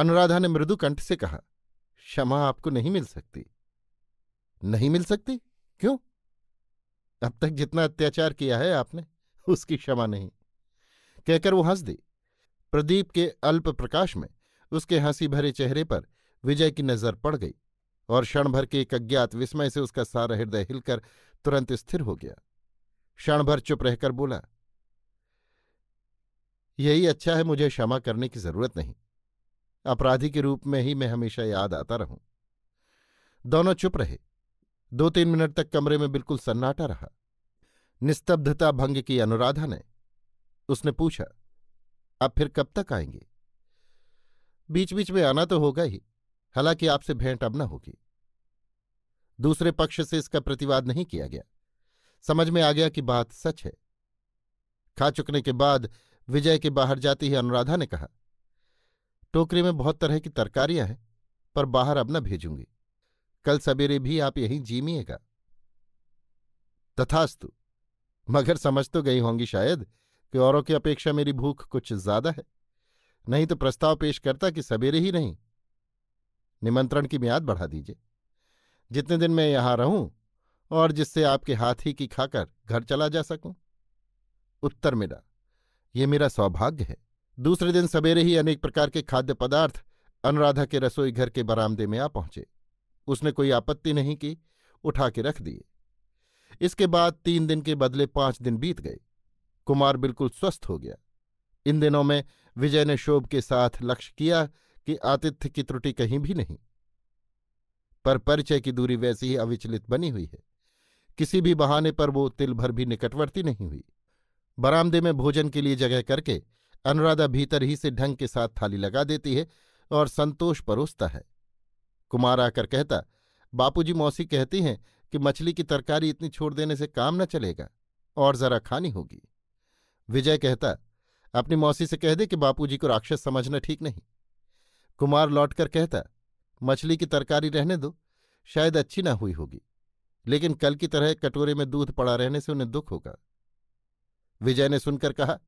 अनुराधा ने मृदु कंठ से कहा क्षमा आपको नहीं मिल सकती नहीं मिल सकती क्यों अब तक जितना अत्याचार किया है आपने उसकी क्षमा नहीं कहकर वो हंस दी प्रदीप के अल्प प्रकाश में उसके हंसी भरे चेहरे पर विजय की नजर पड़ गई और क्षण भर के एक अज्ञात विस्मय से उसका सारा हृदय हिलकर तुरंत स्थिर हो गया क्षण भर चुप रहकर बोला यही अच्छा है मुझे क्षमा करने की जरूरत नहीं अपराधी के रूप में ही मैं हमेशा याद आता रहूं दोनों चुप रहे दो तीन मिनट तक कमरे में बिल्कुल सन्नाटा रहा निस्तब्धता भंग की अनुराधा ने उसने पूछा अब फिर कब तक आएंगे बीच बीच में आना तो होगा ही हालांकि आपसे भेंट अब न होगी दूसरे पक्ष से इसका प्रतिवाद नहीं किया गया समझ में आ गया कि बात सच है खा चुकने के बाद विजय के बाहर जाती ही अनुराधा ने कहा टोकरी में बहुत तरह की तरकारियां हैं पर बाहर अब न भेजूंगी कल सवेरे भी आप यहीं जीमिएगा तथास्तु मगर समझ तो गई होंगी शायद कि औरों की अपेक्षा मेरी भूख कुछ ज्यादा है नहीं तो प्रस्ताव पेश करता कि सवेरे ही नहीं निमंत्रण की मियाद बढ़ा दीजिए जितने दिन मैं यहां रहूं और जिससे आपके हाथ ही की खाकर घर चला जा सकूं उत्तर मिला ये मेरा सौभाग्य है दूसरे दिन सवेरे ही अनेक प्रकार के खाद्य पदार्थ अनुराधा के रसोई घर के बरामदे में आ पहुंचे उसने कोई आपत्ति नहीं की उठा के रख दिए इसके बाद तीन दिन के बदले पांच दिन बीत गए कुमार बिल्कुल स्वस्थ हो गया इन दिनों में विजय ने शोभ के साथ लक्ष्य किया कि आतिथ्य की त्रुटि कहीं भी नहीं पर परिचय की दूरी वैसी ही अविचलित बनी हुई है किसी भी बहाने पर वो तिल भर भी निकटवर्ती नहीं हुई बरामदे में भोजन के लिए जगह करके अनुराधा भीतर ही से ढंग के साथ थाली लगा देती है और संतोष परोसता है कुमार आकर कहता बापूजी मौसी कहती हैं कि मछली की तरकारी इतनी छोड़ देने से काम न चलेगा और जरा खानी होगी विजय कहता अपनी मौसी से कह दे कि बापूजी को राक्षस समझना ठीक नहीं कुमार लौटकर कहता मछली की तरकारी रहने दो शायद अच्छी ना हुई होगी लेकिन कल की तरह कटोरे में दूध पड़ा रहने से उन्हें दुख होगा विजय ने सुनकर कहा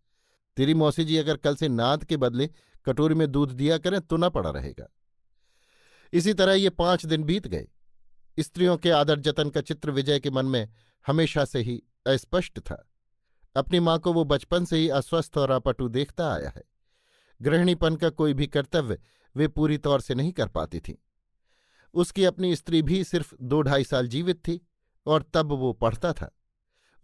तेरी मौसी जी अगर कल से नाद के बदले कटोरी में दूध दिया करें तो ना पड़ा रहेगा इसी तरह ये पांच दिन बीत गए स्त्रियों के आदर जतन का चित्र विजय के मन में हमेशा से ही अस्पष्ट था अपनी मां को वो बचपन से ही अस्वस्थ और अपटु देखता आया है गृहिणीपन का कोई भी कर्तव्य वे पूरी तौर से नहीं कर पाती थीं उसकी अपनी स्त्री भी सिर्फ दो ढाई साल जीवित थी और तब वो पढ़ता था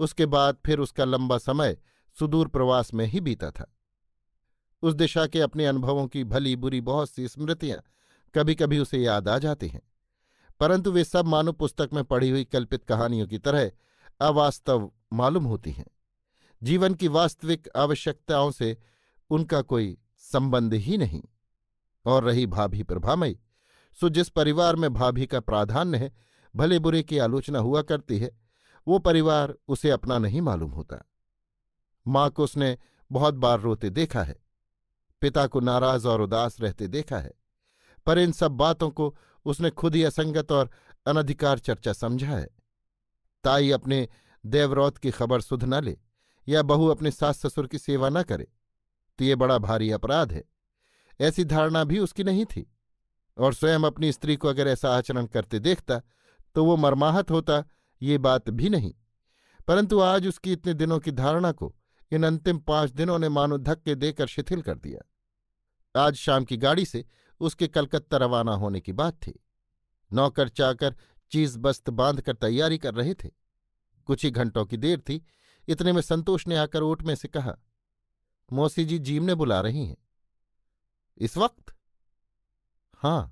उसके बाद फिर उसका लंबा समय सुदूर प्रवास में ही बीता था उस दिशा के अपने अनुभवों की भली बुरी बहुत सी स्मृतियां कभी कभी उसे याद आ जाती हैं परंतु वे सब मानव पुस्तक में पढ़ी हुई कल्पित कहानियों की तरह अवास्तव मालूम होती हैं जीवन की वास्तविक आवश्यकताओं से उनका कोई संबंध ही नहीं और रही भाभी प्रभामयी सो जिस परिवार में भाभी का प्राधान्य है भले बुरे की आलोचना हुआ करती है वो परिवार उसे अपना नहीं मालूम होता माँ को उसने बहुत बार रोते देखा है पिता को नाराज और उदास रहते देखा है पर इन सब बातों को उसने खुद ही असंगत और अनधिकार चर्चा समझा है ताई अपने देवरौत की खबर सुध न ले या बहू अपने सास ससुर की सेवा न करे तो ये बड़ा भारी अपराध है ऐसी धारणा भी उसकी नहीं थी और स्वयं अपनी स्त्री को अगर ऐसा आचरण करते देखता तो वो मरमाहत होता ये बात भी नहीं परंतु आज उसकी इतने दिनों की धारणा को इन अंतिम पांच दिनों ने मानो धक्के देकर शिथिल कर दिया आज शाम की गाड़ी से उसके कलकत्ता रवाना होने की बात थी नौकर चाकर चीज बस्त बांध कर तैयारी कर रहे थे कुछ ही घंटों की देर थी इतने में संतोष ने आकर ओट में से कहा मौसी जी जीम ने बुला रही हैं इस वक्त हां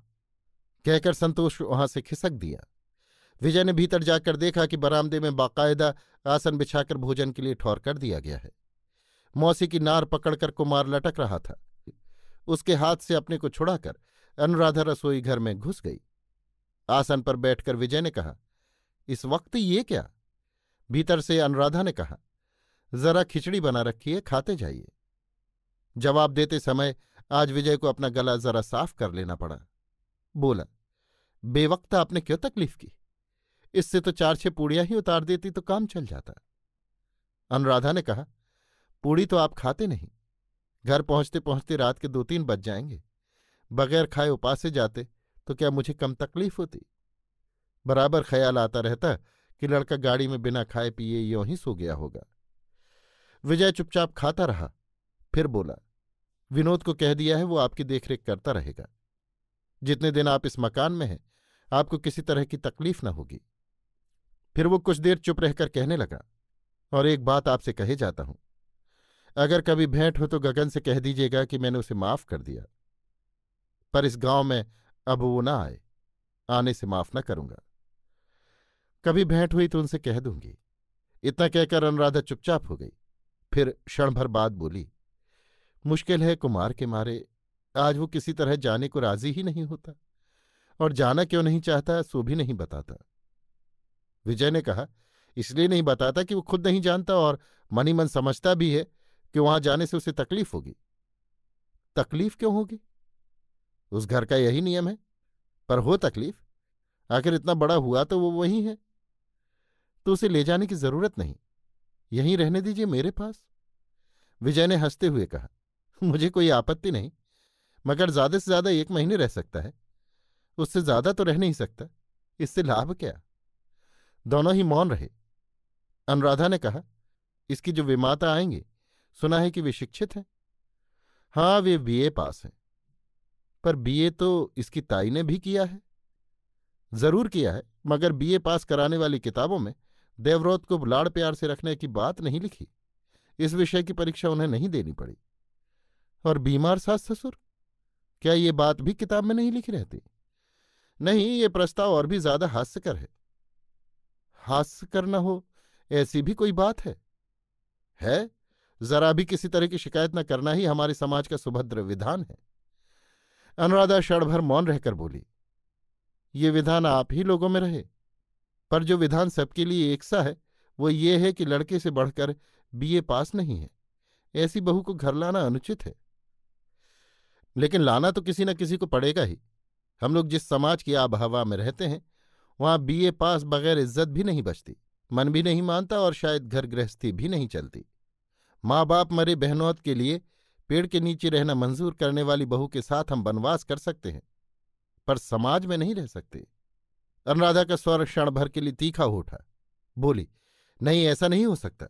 कहकर संतोष वहां से खिसक दिया विजय ने भीतर जाकर देखा कि बरामदे में बाकायदा आसन बिछाकर भोजन के लिए ठौर कर दिया गया है मौसी की नार पकड़कर कुमार लटक रहा था उसके हाथ से अपने को छुड़ाकर अनुराधा रसोई घर में घुस गई आसन पर बैठकर विजय ने कहा इस वक्त ये क्या भीतर से अनुराधा ने कहा जरा खिचड़ी बना रखी है खाते जाइए जवाब देते समय आज विजय को अपना गला जरा साफ कर लेना पड़ा बोला बेवक्ता आपने क्यों तकलीफ की इससे तो चार छह पूड़ियां ही उतार देती तो काम चल जाता अनुराधा ने कहा पूड़ी तो आप खाते नहीं घर पहुंचते पहुंचते रात के दो तीन बज जाएंगे बगैर खाए उपासे जाते तो क्या मुझे कम तकलीफ होती बराबर ख्याल आता रहता कि लड़का गाड़ी में बिना खाए पिए यों ही सो गया होगा विजय चुपचाप खाता रहा फिर बोला विनोद को कह दिया है वो आपकी देखरेख करता रहेगा जितने दिन आप इस मकान में हैं आपको किसी तरह की तकलीफ ना होगी फिर वो कुछ देर चुप रहकर कहने लगा और एक बात आपसे कहे जाता हूं अगर कभी भेंट हो तो गगन से कह दीजिएगा कि मैंने उसे माफ कर दिया पर इस गांव में अब वो ना आए आने से माफ ना करूंगा कभी भेंट हुई तो उनसे कह दूंगी इतना कहकर अनुराधा चुपचाप हो गई फिर क्षण भर बाद बोली मुश्किल है कुमार के मारे आज वो किसी तरह जाने को राजी ही नहीं होता और जाना क्यों नहीं चाहता सो भी नहीं बताता विजय ने कहा इसलिए नहीं बताता कि वो खुद नहीं जानता और मनी मन समझता भी है कि वहां जाने से उसे तकलीफ होगी तकलीफ क्यों होगी उस घर का यही नियम है पर हो तकलीफ आखिर इतना बड़ा हुआ तो वो वही है तो उसे ले जाने की जरूरत नहीं यहीं रहने दीजिए मेरे पास विजय ने हंसते हुए कहा मुझे कोई आपत्ति नहीं मगर ज्यादा से ज्यादा एक महीने रह सकता है उससे ज्यादा तो रह नहीं सकता इससे लाभ क्या दोनों ही मौन रहे अनुराधा ने कहा इसकी जो विमाता आएंगे सुना है कि वे शिक्षित हैं हाँ वे बीए पास हैं पर बीए तो इसकी ताई ने भी किया है जरूर किया है मगर बीए पास कराने वाली किताबों में देवव्रत को लाड़ प्यार से रखने की बात नहीं लिखी इस विषय की परीक्षा उन्हें नहीं देनी पड़ी और बीमार सास ससुर क्या ये बात भी किताब में नहीं लिखी रहती नहीं ये प्रस्ताव और भी ज्यादा हास्यकर है हास्यकर न हो ऐसी भी कोई बात है है जरा भी किसी तरह की शिकायत न करना ही हमारे समाज का सुभद्र विधान है अनुराधा क्षणभर मौन रहकर बोली ये विधान आप ही लोगों में रहे पर जो विधान सबके लिए एक सा है वो ये है कि लड़के से बढ़कर बीए पास नहीं है ऐसी बहू को घर लाना अनुचित है लेकिन लाना तो किसी न किसी को पड़ेगा ही हम लोग जिस समाज की आब हवा में रहते हैं वहां बीए पास बगैर इज्जत भी नहीं बचती मन भी नहीं मानता और शायद घर गृहस्थी भी नहीं चलती माँ बाप मरे बहनौत के लिए पेड़ के नीचे रहना मंजूर करने वाली बहू के साथ हम वनवास कर सकते हैं पर समाज में नहीं रह सकते अनुराधा का स्वर क्षण भर के लिए तीखा हो उठा बोली नहीं ऐसा नहीं हो सकता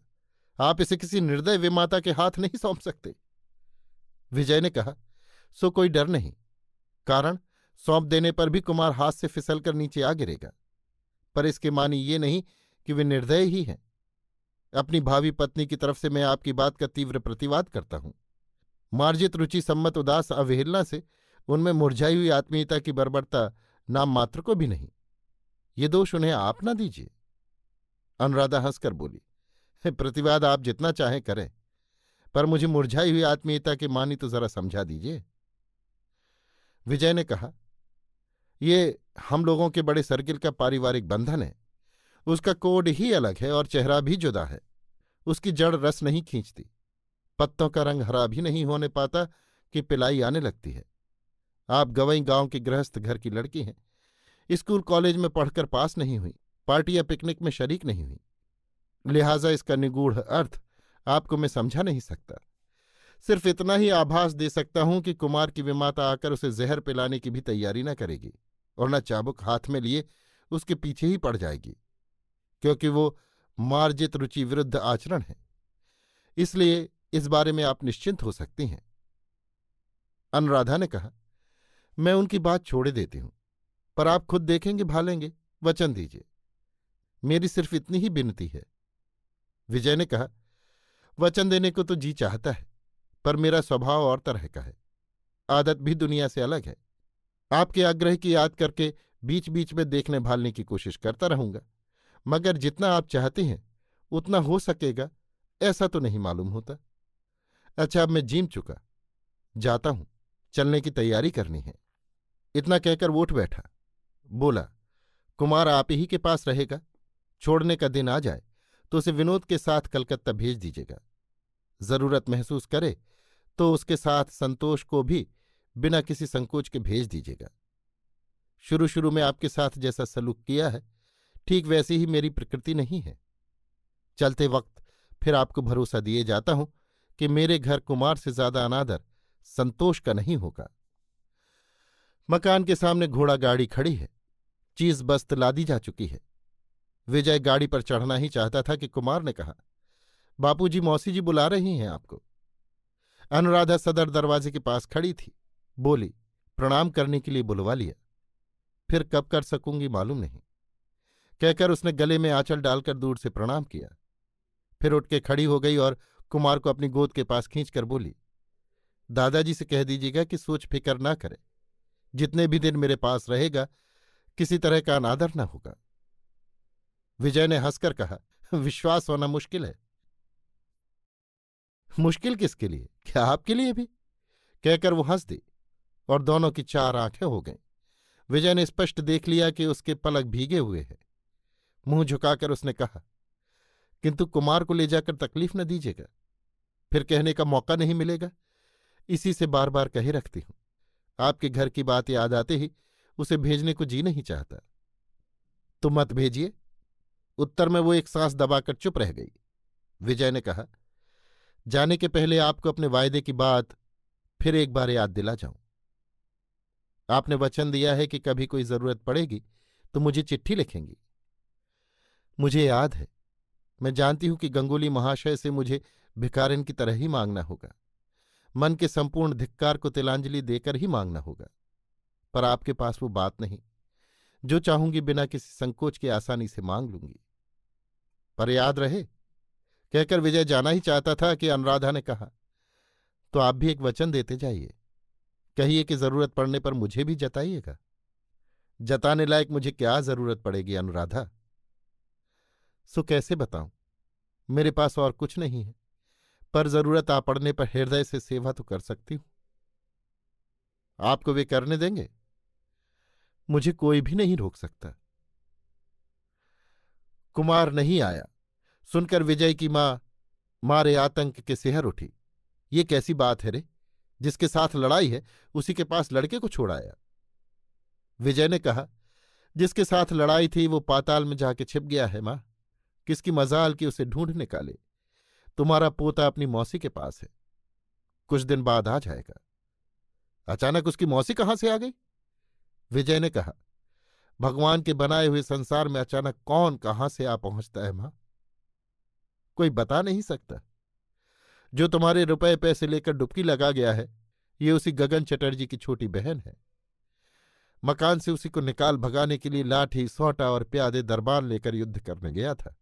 आप इसे किसी निर्दय विमाता के हाथ नहीं सौंप सकते विजय ने कहा सो कोई डर नहीं कारण सौंप देने पर भी कुमार हाथ से फिसल कर नीचे आ गिरेगा पर इसके मानी ये नहीं कि वे निर्दय ही हैं अपनी भावी पत्नी की तरफ से मैं आपकी बात का तीव्र प्रतिवाद करता हूं मार्जित रुचि सम्मत उदास अवहेलना से उनमें मुरझाई हुई आत्मीयता की बर्बरता नाम मात्र को भी नहीं ये दोष उन्हें आप ना दीजिए अनुराधा हंसकर बोली प्रतिवाद आप जितना चाहें करें पर मुझे मुरझाई हुई आत्मीयता के मानी तो जरा समझा दीजिए विजय ने कहा ये हम लोगों के बड़े सर्किल का पारिवारिक बंधन है उसका कोड ही अलग है और चेहरा भी जुदा है उसकी जड़ रस नहीं खींचती पत्तों का रंग हरा भी नहीं होने पाता कि पिलाई आने लगती है आप गवई गांव के गृहस्थ घर की लड़की हैं स्कूल कॉलेज में पढ़कर पास नहीं हुई पार्टी या पिकनिक में शरीक नहीं हुई लिहाजा इसका निगूढ़ अर्थ आपको मैं समझा नहीं सकता सिर्फ इतना ही आभास दे सकता हूं कि कुमार की विमाता आकर उसे जहर पिलाने की भी तैयारी न करेगी और न चाबुक हाथ में लिए उसके पीछे ही पड़ जाएगी क्योंकि वो मार्जित रुचि विरुद्ध आचरण है इसलिए इस बारे में आप निश्चिंत हो सकती हैं अनुराधा ने कहा मैं उनकी बात छोड़ देती हूं पर आप खुद देखेंगे भालेंगे वचन दीजिए मेरी सिर्फ इतनी ही विनती है विजय ने कहा वचन देने को तो जी चाहता है पर मेरा स्वभाव और तरह का है आदत भी दुनिया से अलग है आपके आग्रह की याद करके बीच बीच में देखने भालने की कोशिश करता रहूंगा मगर जितना आप चाहते हैं उतना हो सकेगा ऐसा तो नहीं मालूम होता अच्छा अब मैं जीम चुका जाता हूं चलने की तैयारी करनी है इतना कहकर वो उठ बैठा बोला कुमार आप ही के पास रहेगा छोड़ने का दिन आ जाए तो उसे विनोद के साथ कलकत्ता भेज दीजिएगा जरूरत महसूस करे तो उसके साथ संतोष को भी बिना किसी संकोच के भेज दीजिएगा शुरू शुरू में आपके साथ जैसा सलूक किया है ठीक वैसी ही मेरी प्रकृति नहीं है चलते वक्त फिर आपको भरोसा दिए जाता हूं कि मेरे घर कुमार से ज्यादा अनादर संतोष का नहीं होगा मकान के सामने घोड़ा गाड़ी खड़ी है चीज बस्त लादी जा चुकी है विजय गाड़ी पर चढ़ना ही चाहता था कि कुमार ने कहा बापूजी मौसी जी बुला रही हैं आपको अनुराधा सदर दरवाजे के पास खड़ी थी बोली प्रणाम करने के लिए बुलवा लिया फिर कब कर सकूंगी मालूम नहीं कहकर उसने गले में आंचल डालकर दूर से प्रणाम किया फिर उठ के खड़ी हो गई और कुमार को अपनी गोद के पास खींचकर बोली दादाजी से कह दीजिएगा कि सोच फिक्र ना करे जितने भी दिन मेरे पास रहेगा किसी तरह का अनादर न होगा विजय ने हंसकर कहा विश्वास होना मुश्किल है मुश्किल किसके लिए क्या आपके लिए भी कहकर वो हंस दी और दोनों की चार आंखें हो गईं विजय ने स्पष्ट देख लिया कि उसके पलक भीगे हुए हैं मुंह झुकाकर उसने कहा किंतु कुमार को ले जाकर तकलीफ न दीजिएगा फिर कहने का मौका नहीं मिलेगा इसी से बार बार कहे रखती हूं आपके घर की बात याद आते ही उसे भेजने को जी नहीं चाहता तो मत भेजिए उत्तर में वो एक सांस दबाकर चुप रह गई विजय ने कहा जाने के पहले आपको अपने वायदे की बात फिर एक बार याद दिला जाऊं आपने वचन दिया है कि कभी कोई जरूरत पड़ेगी तो मुझे चिट्ठी लिखेंगी मुझे याद है मैं जानती हूं कि गंगोली महाशय से मुझे भिकारिन की तरह ही मांगना होगा मन के संपूर्ण धिक्कार को तिलांजलि देकर ही मांगना होगा पर आपके पास वो बात नहीं जो चाहूंगी बिना किसी संकोच के आसानी से मांग लूंगी पर याद रहे कहकर विजय जाना ही चाहता था कि अनुराधा ने कहा तो आप भी एक वचन देते जाइए कहिए कि जरूरत पड़ने पर मुझे भी जताइएगा जताने लायक मुझे क्या जरूरत पड़ेगी अनुराधा सो कैसे बताऊं मेरे पास और कुछ नहीं है पर जरूरत आ पड़ने पर हृदय से सेवा तो कर सकती हूं आपको वे करने देंगे मुझे कोई भी नहीं रोक सकता कुमार नहीं आया सुनकर विजय की माँ मारे आतंक के सिहर उठी ये कैसी बात है रे जिसके साथ लड़ाई है उसी के पास लड़के को छोड़ाया विजय ने कहा जिसके साथ लड़ाई थी वो पाताल में जाके छिप गया है माँ किसकी मजाल की उसे ढूंढ निकाले तुम्हारा पोता अपनी मौसी के पास है कुछ दिन बाद आ जाएगा अचानक उसकी मौसी कहाँ से आ गई विजय ने कहा भगवान के बनाए हुए संसार में अचानक कौन कहाँ से आ पहुंचता है मां कोई बता नहीं सकता जो तुम्हारे रुपए पैसे लेकर डुबकी लगा गया है ये उसी गगन चटर्जी की छोटी बहन है मकान से उसी को निकाल भगाने के लिए लाठी सोटा और प्यादे दरबार लेकर युद्ध करने गया था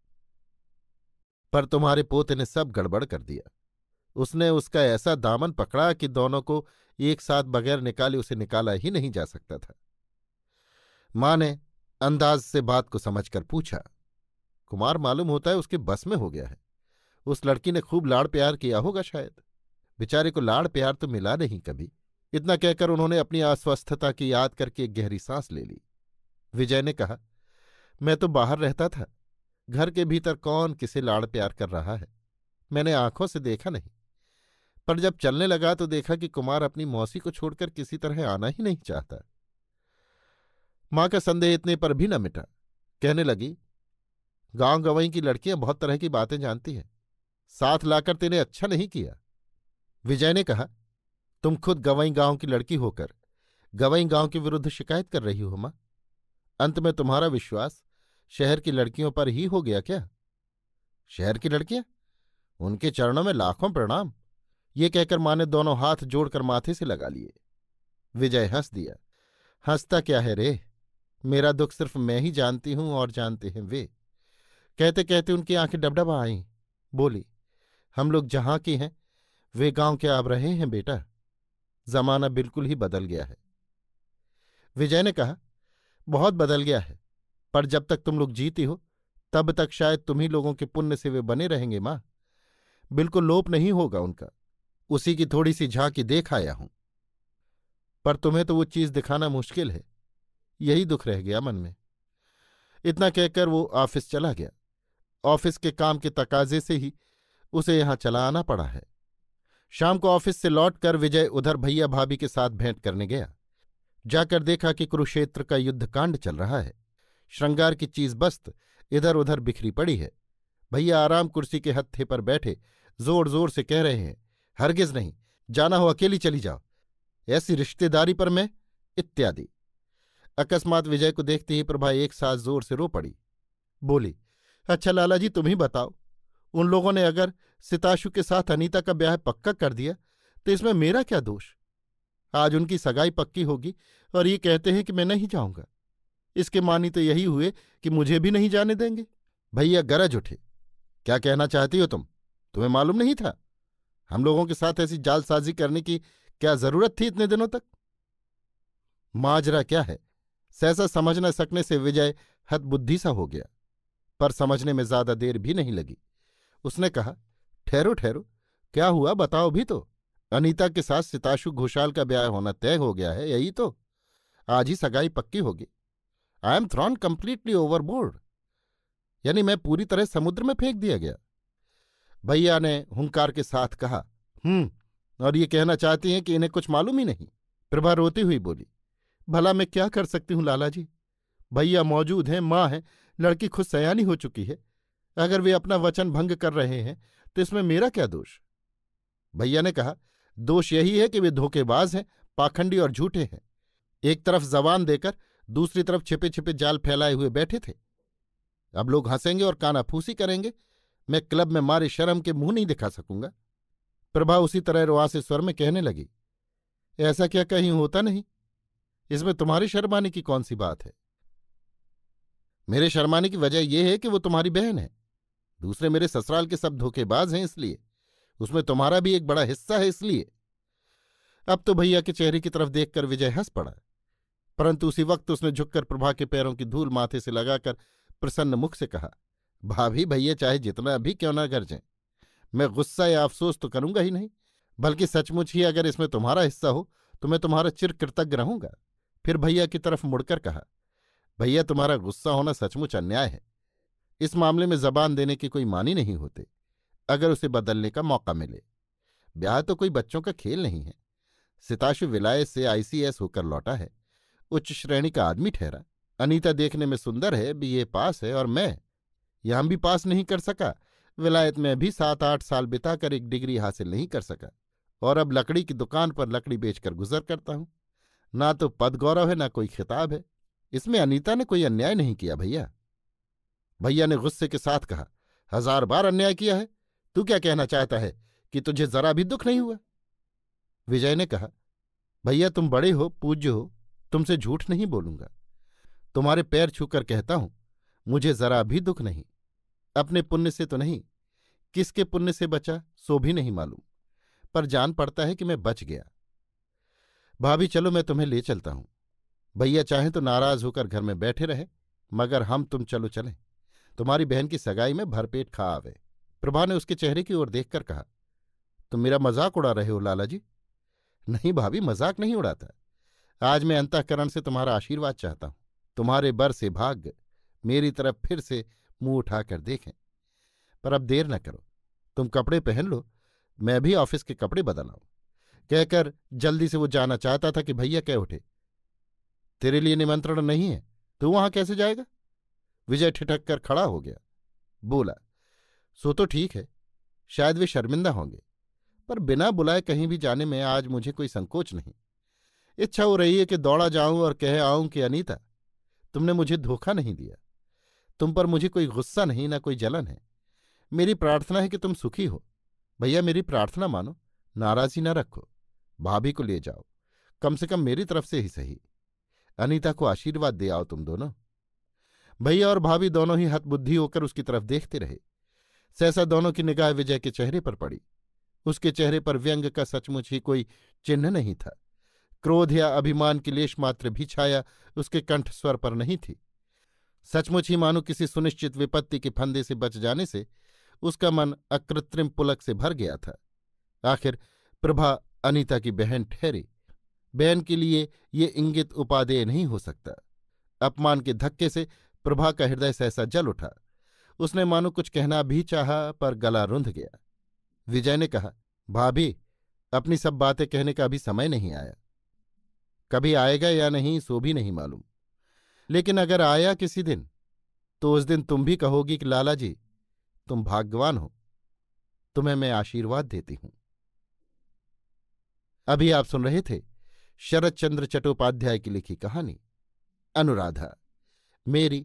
पर तुम्हारे पोते ने सब गड़बड़ कर दिया उसने उसका ऐसा दामन पकड़ा कि दोनों को एक साथ बगैर निकाले उसे निकाला ही नहीं जा सकता था मां ने अंदाज से बात को समझकर पूछा कुमार मालूम होता है उसके बस में हो गया है उस लड़की ने खूब लाड़ प्यार किया होगा शायद बेचारे को लाड़ प्यार तो मिला नहीं कभी इतना कहकर उन्होंने अपनी अस्वस्थता की याद करके एक गहरी सांस ले ली विजय ने कहा मैं तो बाहर रहता था घर के भीतर कौन किसे लाड़ प्यार कर रहा है मैंने आंखों से देखा नहीं पर जब चलने लगा तो देखा कि कुमार अपनी मौसी को छोड़कर किसी तरह आना ही नहीं चाहता मां का संदेह इतने पर भी न मिटा कहने लगी गांव गवई की लड़कियां बहुत तरह की बातें जानती हैं साथ लाकर तेने अच्छा नहीं किया विजय ने कहा तुम खुद गवई गांव की लड़की होकर गवई गांव के विरुद्ध शिकायत कर रही हो मां अंत में तुम्हारा विश्वास शहर की लड़कियों पर ही हो गया क्या शहर की लड़कियां उनके चरणों में लाखों प्रणाम ये कहकर माँ ने दोनों हाथ जोड़कर माथे से लगा लिए विजय हंस दिया हंसता क्या है रे मेरा दुख सिर्फ मैं ही जानती हूं और जानते हैं वे कहते कहते उनकी आंखें डबडबा आईं बोली हम लोग जहां के हैं वे गांव के आप रहे हैं बेटा जमाना बिल्कुल ही बदल गया है विजय ने कहा बहुत बदल गया है पर जब तक तुम लोग जीती हो तब तक शायद तुम्ही लोगों के पुण्य से वे बने रहेंगे मां बिल्कुल लोप नहीं होगा उनका उसी की थोड़ी सी झांकी देख आया हूं पर तुम्हें तो वो चीज दिखाना मुश्किल है यही दुख रह गया मन में इतना कहकर वो ऑफिस चला गया ऑफिस के काम के तकाजे से ही उसे यहां चला आना पड़ा है शाम को ऑफिस से लौटकर विजय उधर भैया भाभी के साथ भेंट करने गया जाकर देखा कि कुरुक्षेत्र का युद्धकांड चल रहा है श्रृंगार की चीज बस्त इधर उधर बिखरी पड़ी है भैया आराम कुर्सी के हत्थे पर बैठे जोर जोर से कह रहे हैं हरगिज नहीं जाना हो अकेली चली जाओ ऐसी रिश्तेदारी पर मैं इत्यादि अकस्मात विजय को देखते ही प्रभा एक साथ जोर से रो पड़ी बोली अच्छा लाला जी तुम ही बताओ उन लोगों ने अगर सिताशु के साथ अनीता का ब्याह पक्का कर दिया तो इसमें मेरा क्या दोष आज उनकी सगाई पक्की होगी और ये कहते हैं कि मैं नहीं जाऊंगा इसके मानी तो यही हुए कि मुझे भी नहीं जाने देंगे भैया गरज उठे क्या कहना चाहती हो तुम तुम्हें मालूम नहीं था हम लोगों के साथ ऐसी जालसाजी करने की क्या जरूरत थी इतने दिनों तक माजरा क्या है सहसा समझ न सकने से विजय हतबुद्धि सा हो गया पर समझने में ज्यादा देर भी नहीं लगी उसने कहा ठहरो ठहरो क्या हुआ बताओ भी तो अनीता के साथ सिताशु घोषाल का ब्याह होना तय हो गया है यही तो आज ही सगाई पक्की होगी I am thrown completely overboard यानी मैं पूरी तरह समुद्र में फेंक दिया गया भैया ने हुंकार के साथ कहा हम्म और ये कहना चाहती हैं कि इन्हें कुछ मालूम ही नहीं प्रभा रोती हुई बोली भला मैं क्या कर सकती हूं लाला जी भैया मौजूद हैं माँ हैं लड़की खुद सयानी हो चुकी है अगर वे अपना वचन भंग कर रहे हैं तो इसमें मेरा क्या दोष भैया ने कहा दोष यही है कि वे धोखेबाज हैं पाखंडी और झूठे हैं एक तरफ जवान देकर दूसरी तरफ छिपे छिपे जाल फैलाए हुए बैठे थे अब लोग हंसेंगे और कानाफूसी करेंगे मैं क्लब में मारे शर्म के मुंह नहीं दिखा सकूंगा प्रभा उसी तरह से स्वर में कहने लगी ऐसा क्या कहीं होता नहीं इसमें तुम्हारी शर्माने की कौन सी बात है मेरे शर्माने की वजह यह है कि वो तुम्हारी बहन है दूसरे मेरे ससुराल के सब धोखेबाज हैं इसलिए उसमें तुम्हारा भी एक बड़ा हिस्सा है इसलिए अब तो भैया के चेहरे की तरफ देखकर विजय हंस पड़ा परंतु उसी वक्त उसने झुककर प्रभा के पैरों की धूल माथे से लगाकर प्रसन्न मुख से कहा भाभी भैया चाहे जितना भी क्यों ना गरजें मैं गुस्सा या अफसोस तो करूंगा ही नहीं बल्कि सचमुच ही अगर इसमें तुम्हारा हिस्सा हो तो मैं तुम्हारा चिर कृतज्ञ रहूंगा फिर भैया की तरफ मुड़कर कहा भैया तुम्हारा गुस्सा होना सचमुच अन्याय है इस मामले में जबान देने के कोई मानी नहीं होते अगर उसे बदलने का मौका मिले ब्याह तो कोई बच्चों का खेल नहीं है सिताशु विलायत से आईसीएस होकर लौटा है उच्च श्रेणी का आदमी ठहरा अनीता देखने में सुंदर है भी ये पास है और मैं यहां भी पास नहीं कर सका विलायत में भी सात आठ साल बिताकर एक डिग्री हासिल नहीं कर सका और अब लकड़ी की दुकान पर लकड़ी बेचकर गुजर करता हूं ना तो पद गौरव है ना कोई खिताब है इसमें अनीता ने कोई अन्याय नहीं किया भैया भैया ने गुस्से के साथ कहा हजार बार अन्याय किया है तू क्या कहना चाहता है कि तुझे जरा भी दुख नहीं हुआ विजय ने कहा भैया तुम बड़े हो पूज्य हो तुमसे झूठ नहीं बोलूंगा तुम्हारे पैर छूकर कहता हूं मुझे जरा भी दुख नहीं अपने पुण्य से तो नहीं किसके पुण्य से बचा सो भी नहीं मालूम पर जान पड़ता है कि मैं बच गया भाभी चलो मैं तुम्हें ले चलता हूं भैया चाहे तो नाराज होकर घर में बैठे रहे मगर हम तुम चलो चलें तुम्हारी बहन की सगाई में भरपेट खा आवे प्रभा ने उसके चेहरे की ओर देखकर कहा तुम मेरा मजाक उड़ा रहे हो लाला जी नहीं भाभी मजाक नहीं उड़ाता आज मैं अंतकरण से तुम्हारा आशीर्वाद चाहता हूं तुम्हारे बर से भाग्य मेरी तरफ फिर से मुंह उठाकर देखें पर अब देर न करो तुम कपड़े पहन लो मैं भी ऑफिस के कपड़े बदलाऊं कहकर जल्दी से वो जाना चाहता था कि भैया कह उठे तेरे लिए निमंत्रण नहीं है तू वहां कैसे जाएगा विजय ठिठक कर खड़ा हो गया बोला सो तो ठीक है शायद वे शर्मिंदा होंगे पर बिना बुलाए कहीं भी जाने में आज मुझे कोई संकोच नहीं इच्छा हो रही है कि दौड़ा जाऊं और कह आऊं कि अनीता तुमने मुझे धोखा नहीं दिया तुम पर मुझे कोई गुस्सा नहीं ना कोई जलन है मेरी प्रार्थना है कि तुम सुखी हो भैया मेरी प्रार्थना मानो नाराजी ना रखो भाभी को ले जाओ कम से कम मेरी तरफ से ही सही अनीता को आशीर्वाद दे आओ तुम दोनों भैया और भाभी दोनों ही हतबुद्धि होकर उसकी तरफ देखते रहे सहसा दोनों की निगाह विजय के चेहरे पर पड़ी उसके चेहरे पर व्यंग का सचमुच ही कोई चिन्ह नहीं था क्रोध या अभिमान की लेश मात्र भी छाया उसके कंठ स्वर पर नहीं थी सचमुच ही मानो किसी सुनिश्चित विपत्ति के फंदे से बच जाने से उसका मन अकृत्रिम पुलक से भर गया था आखिर प्रभा अनिता की बहन ठहरी बहन के लिए ये इंगित उपादेय नहीं हो सकता अपमान के धक्के से प्रभा का हृदय सहसा जल उठा उसने मानो कुछ कहना भी चाहा पर गला रुंध गया विजय ने कहा भाभी अपनी सब बातें कहने का अभी समय नहीं आया कभी आएगा या नहीं सो भी नहीं मालूम लेकिन अगर आया किसी दिन तो उस दिन तुम भी कहोगी कि लाला जी तुम भाग्यवान हो तुम्हें मैं आशीर्वाद देती हूं अभी आप सुन रहे थे शरद चंद्र चट्टोपाध्याय की लिखी कहानी अनुराधा मेरी